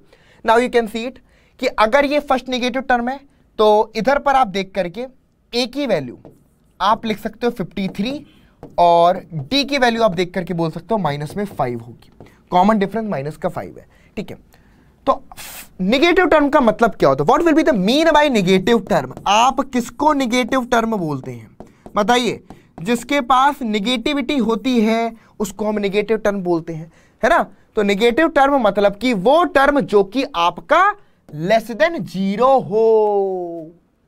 now you can see it कि अगर ये फर्स्ट निगेटिव टर्म है तो इधर पर आप देख करके ए की वैल्यू आप लिख सकते हो फिफ्टी थ्री और डी की वैल्यू आप देख करके बोल सकते हो माइनस में फाइव होगी कॉमन डिफरेंस माइनस का फाइव है ठीक है तो निगेटिव टर्म का मतलब क्या होता है what will be the mean by negative term आप किसको निगेटिव टर्म बोलते हैं बताइए जिसके पास निगेटिविटी होती है उसको हम निगेटिव टर्म बोलते हैं है ना तो निगेटिव टर्म मतलब कि वो टर्म जो कि आपका लेस देन जीरो हो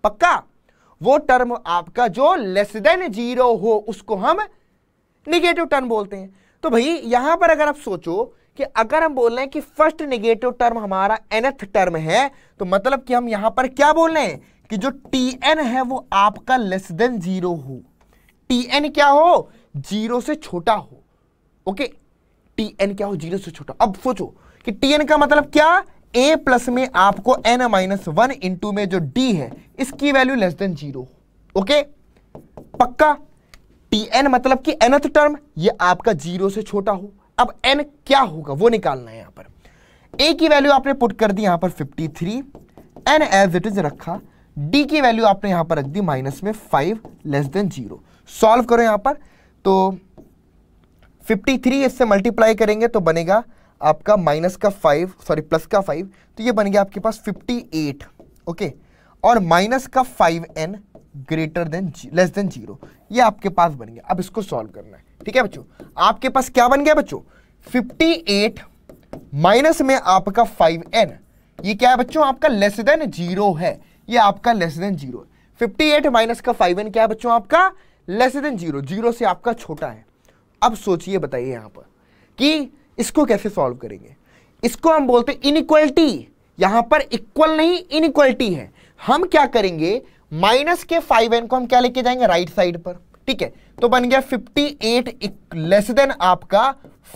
पक्का वो टर्म आपका जो लेस देन जीरो हो उसको हम निगेटिव टर्म बोलते हैं तो भाई यहां पर अगर आप सोचो कि अगर हम बोल रहे हैं कि फर्स्ट निगेटिव टर्म हमारा एनथ टर्म है तो मतलब कि हम यहां पर क्या बोल रहे हैं कि जो टी एन है वो आपका लेस देन जीरो हो टी एन क्या हो जीरो से छोटा हो ओके टी एन क्या हो जीरो से छोटा अब सोचो कि टी एन का मतलब क्या ए प्लस में आपको एन माइनस वन इंटू में जो डी है इसकी value less than zero okay पक्का टी एन मतलब कि एनथ टर्म ये आपका जीरो से छोटा हो अब एन क्या होगा वो निकालना है यहां पर ए की वैल्यू आपने पुट कर दी यहां पर three N as it is रखा डी की वैल्यू आपने यहां पर रख दी माइनस में five less than zero solve करो यहां पर तो थ्री इससे मल्टीप्लाई करेंगे तो बनेगा आपका माइनस का फाइव सॉरी प्लस का फाइव तो ये बन गया आपके पास फिफ्टी एट ओके और माइनस का five N greater than less than zero ये आपके पास बन गया अब इसको सॉल्व करना है ठीक है बच्चों आपके पास क्या बन गया बच्चों फिफ्टी एट माइनस में आपका फाइव एन ये क्या है बच्चों आपका लेस देन जीरो है ये आपका less than zero fifty eight minus का फाइव एन क्या है बच्चों आपका लेस देन जीरो जीरो से आपका छोटा है अब सोचिए बताइए यहां पर कि इसको कैसे सॉल्व करेंगे इसको हम बोलते हैं इनइक्वलिटी यहां पर इक्वल नहीं इनइक्वलिटी है हम क्या करेंगे माइनस के फाइव एन को हम क्या लेके जाएंगे राइट right साइड पर ठीक है तो बन गया 58 एट लेस देन आपका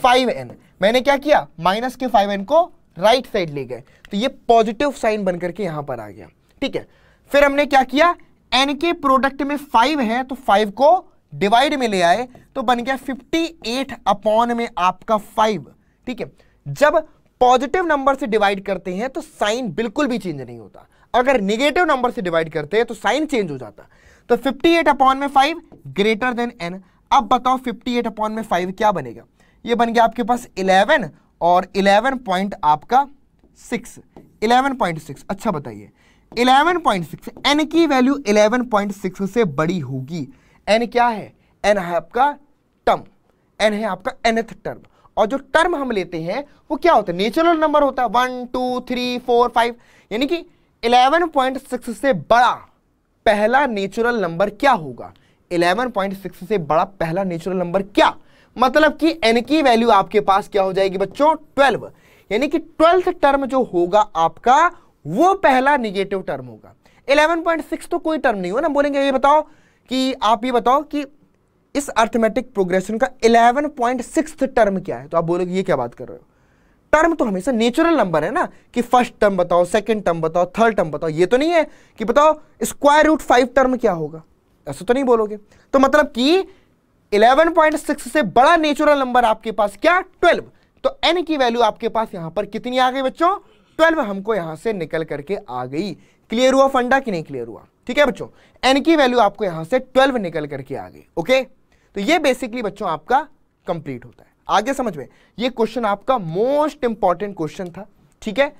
5n मैंने क्या किया माइनस के 5n को राइट right साइड ले गए तो ये पॉजिटिव साइन बन करके यहां पर आ गया ठीक है फिर हमने क्या किया n के प्रोडक्ट में 5 है तो 5 को डिवाइड में ले आए तो बन गया 58 अपॉन में आपका 5 ठीक है जब पॉजिटिव नंबर से डिवाइड करते हैं तो साइन बिल्कुल भी चेंज नहीं होता अगर निगेटिव नंबर से डिवाइड करते हैं तो साइन चेंज हो जाता तो 58 एट अपॉन में 5 ग्रेटर देन n अब बताओ 58 एट अपॉन में 5 क्या बनेगा ये बन गया आपके पास 11 और 11 पॉइंट आपका 6 11.6 अच्छा बताइए 11.6 n की वैल्यू 11.6 से बड़ी होगी एन क्या है एन है आपका टर्म एन है आपका एनथ टर्म और जो टर्म हम लेते हैं वो क्या होता है नेचुरल नंबर होता है one two three four five यानी कि इलेवन पॉइंट सिक्स से बड़ा पहला नेचुरल नंबर क्या होगा इलेवन पॉइंट सिक्स से बड़ा पहला नेचुरल नंबर क्या मतलब कि एन की वैल्यू आपके पास क्या हो जाएगी बच्चों ट्वेल्व यानी कि ट्वेल्थ टर्म जो होगा आपका वो पहला निगेटिव टर्म होगा 11.6 तो कोई टर्म नहीं हो ना बोलेंगे ये बताओ कि आप ये बताओ कि इस अर्थमेटिक प्रोग्रेशन का इलेवन पॉइंट सिक्स टर्म क्या है तो आप बोलोगे ये क्या बात कर रहे हो टर्म तो हमेशा नेचुरल नंबर है ना कि फर्स्ट टर्म बताओ सेकंड टर्म बताओ थर्ड टर्म बताओ ये तो नहीं है कि बताओ स्क्वायर रूट फाइव टर्म क्या होगा ऐसा तो नहीं बोलोगे तो मतलब कि 11.6 से बड़ा नेचुरल नंबर आपके पास क्या 12 तो n की वैल्यू आपके पास यहां पर कितनी आ गई बच्चों 12 हमको यहां से निकल करके आ गई क्लियर हुआ फंडा कि नहीं क्लियर हुआ ठीक है बच्चों एन की वैल्यू आपको यहां से ट्वेल्व निकल करके आ गई ओके तो ये बेसिकली बच्चों आपका कंप्लीट होता है आगे समझ में ये क्वेश्चन आपका मोस्ट इंपॉर्टेंट क्वेश्चन था ठीक है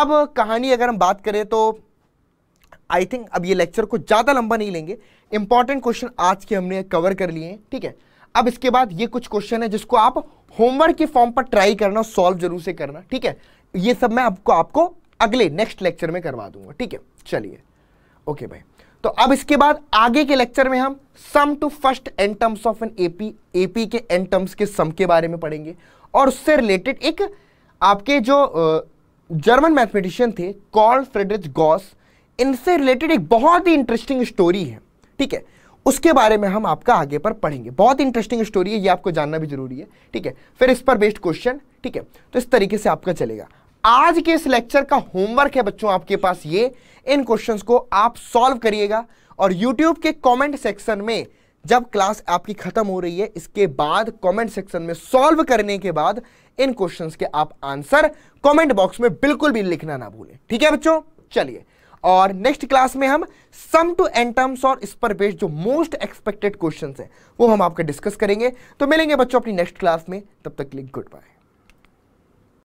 अब कहानी अगर हम बात करें तो आई थिंक अब ये लेक्चर को ज़्यादा लंबा नहीं लेंगे इंपॉर्टेंट क्वेश्चन आज के हमने कवर कर लिए हैं ठीक है अब इसके बाद ये कुछ क्वेश्चन है जिसको आप होमवर्क के फॉर्म पर ट्राई करना सॉल्व जरूर से करना ठीक है ये सब मैं आपको आपको अगले नेक्स्ट लेक्चर में करवा दूंगा ठीक है चलिए ओके भाई तो अब इसके बाद आगे के लेक्चर में हम sum to first N terms of an AP AP के एन टर्म्स के सम के बारे में पढ़ेंगे और उससे रिलेटेड एक आपके जो जर्मन मैथमेटिशियन थे कॉल फ्रेडरिच गॉस इनसे रिलेटेड एक बहुत ही इंटरेस्टिंग स्टोरी है ठीक है उसके बारे में हम आपका आगे पर पढ़ेंगे बहुत इंटरेस्टिंग स्टोरी है ये आपको जानना भी जरूरी है ठीक है फिर इस पर बेस्ड क्वेश्चन ठीक है तो इस तरीके से आपका चलेगा आज के इस लेक्चर का होमवर्क है बच्चों आपके पास ये इन क्वेश्चंस को आप सॉल्व करिएगा और यूट्यूब के कमेंट सेक्शन में जब क्लास आपकी खत्म हो रही है इसके बाद कमेंट सेक्शन में सॉल्व करने के बाद इन क्वेश्चंस के आप आंसर कमेंट बॉक्स में बिल्कुल भी लिखना ना भूलें ठीक है बच्चों चलिए और नेक्स्ट क्लास में हम सम टू एन टर्म्स और इस पर बेस्ड जो मोस्ट एक्सपेक्टेड क्वेश्चन है वो हम आपका डिस्कस करेंगे तो मिलेंगे बच्चों अपनी नेक्स्ट क्लास में तब तक लिख गुड बाय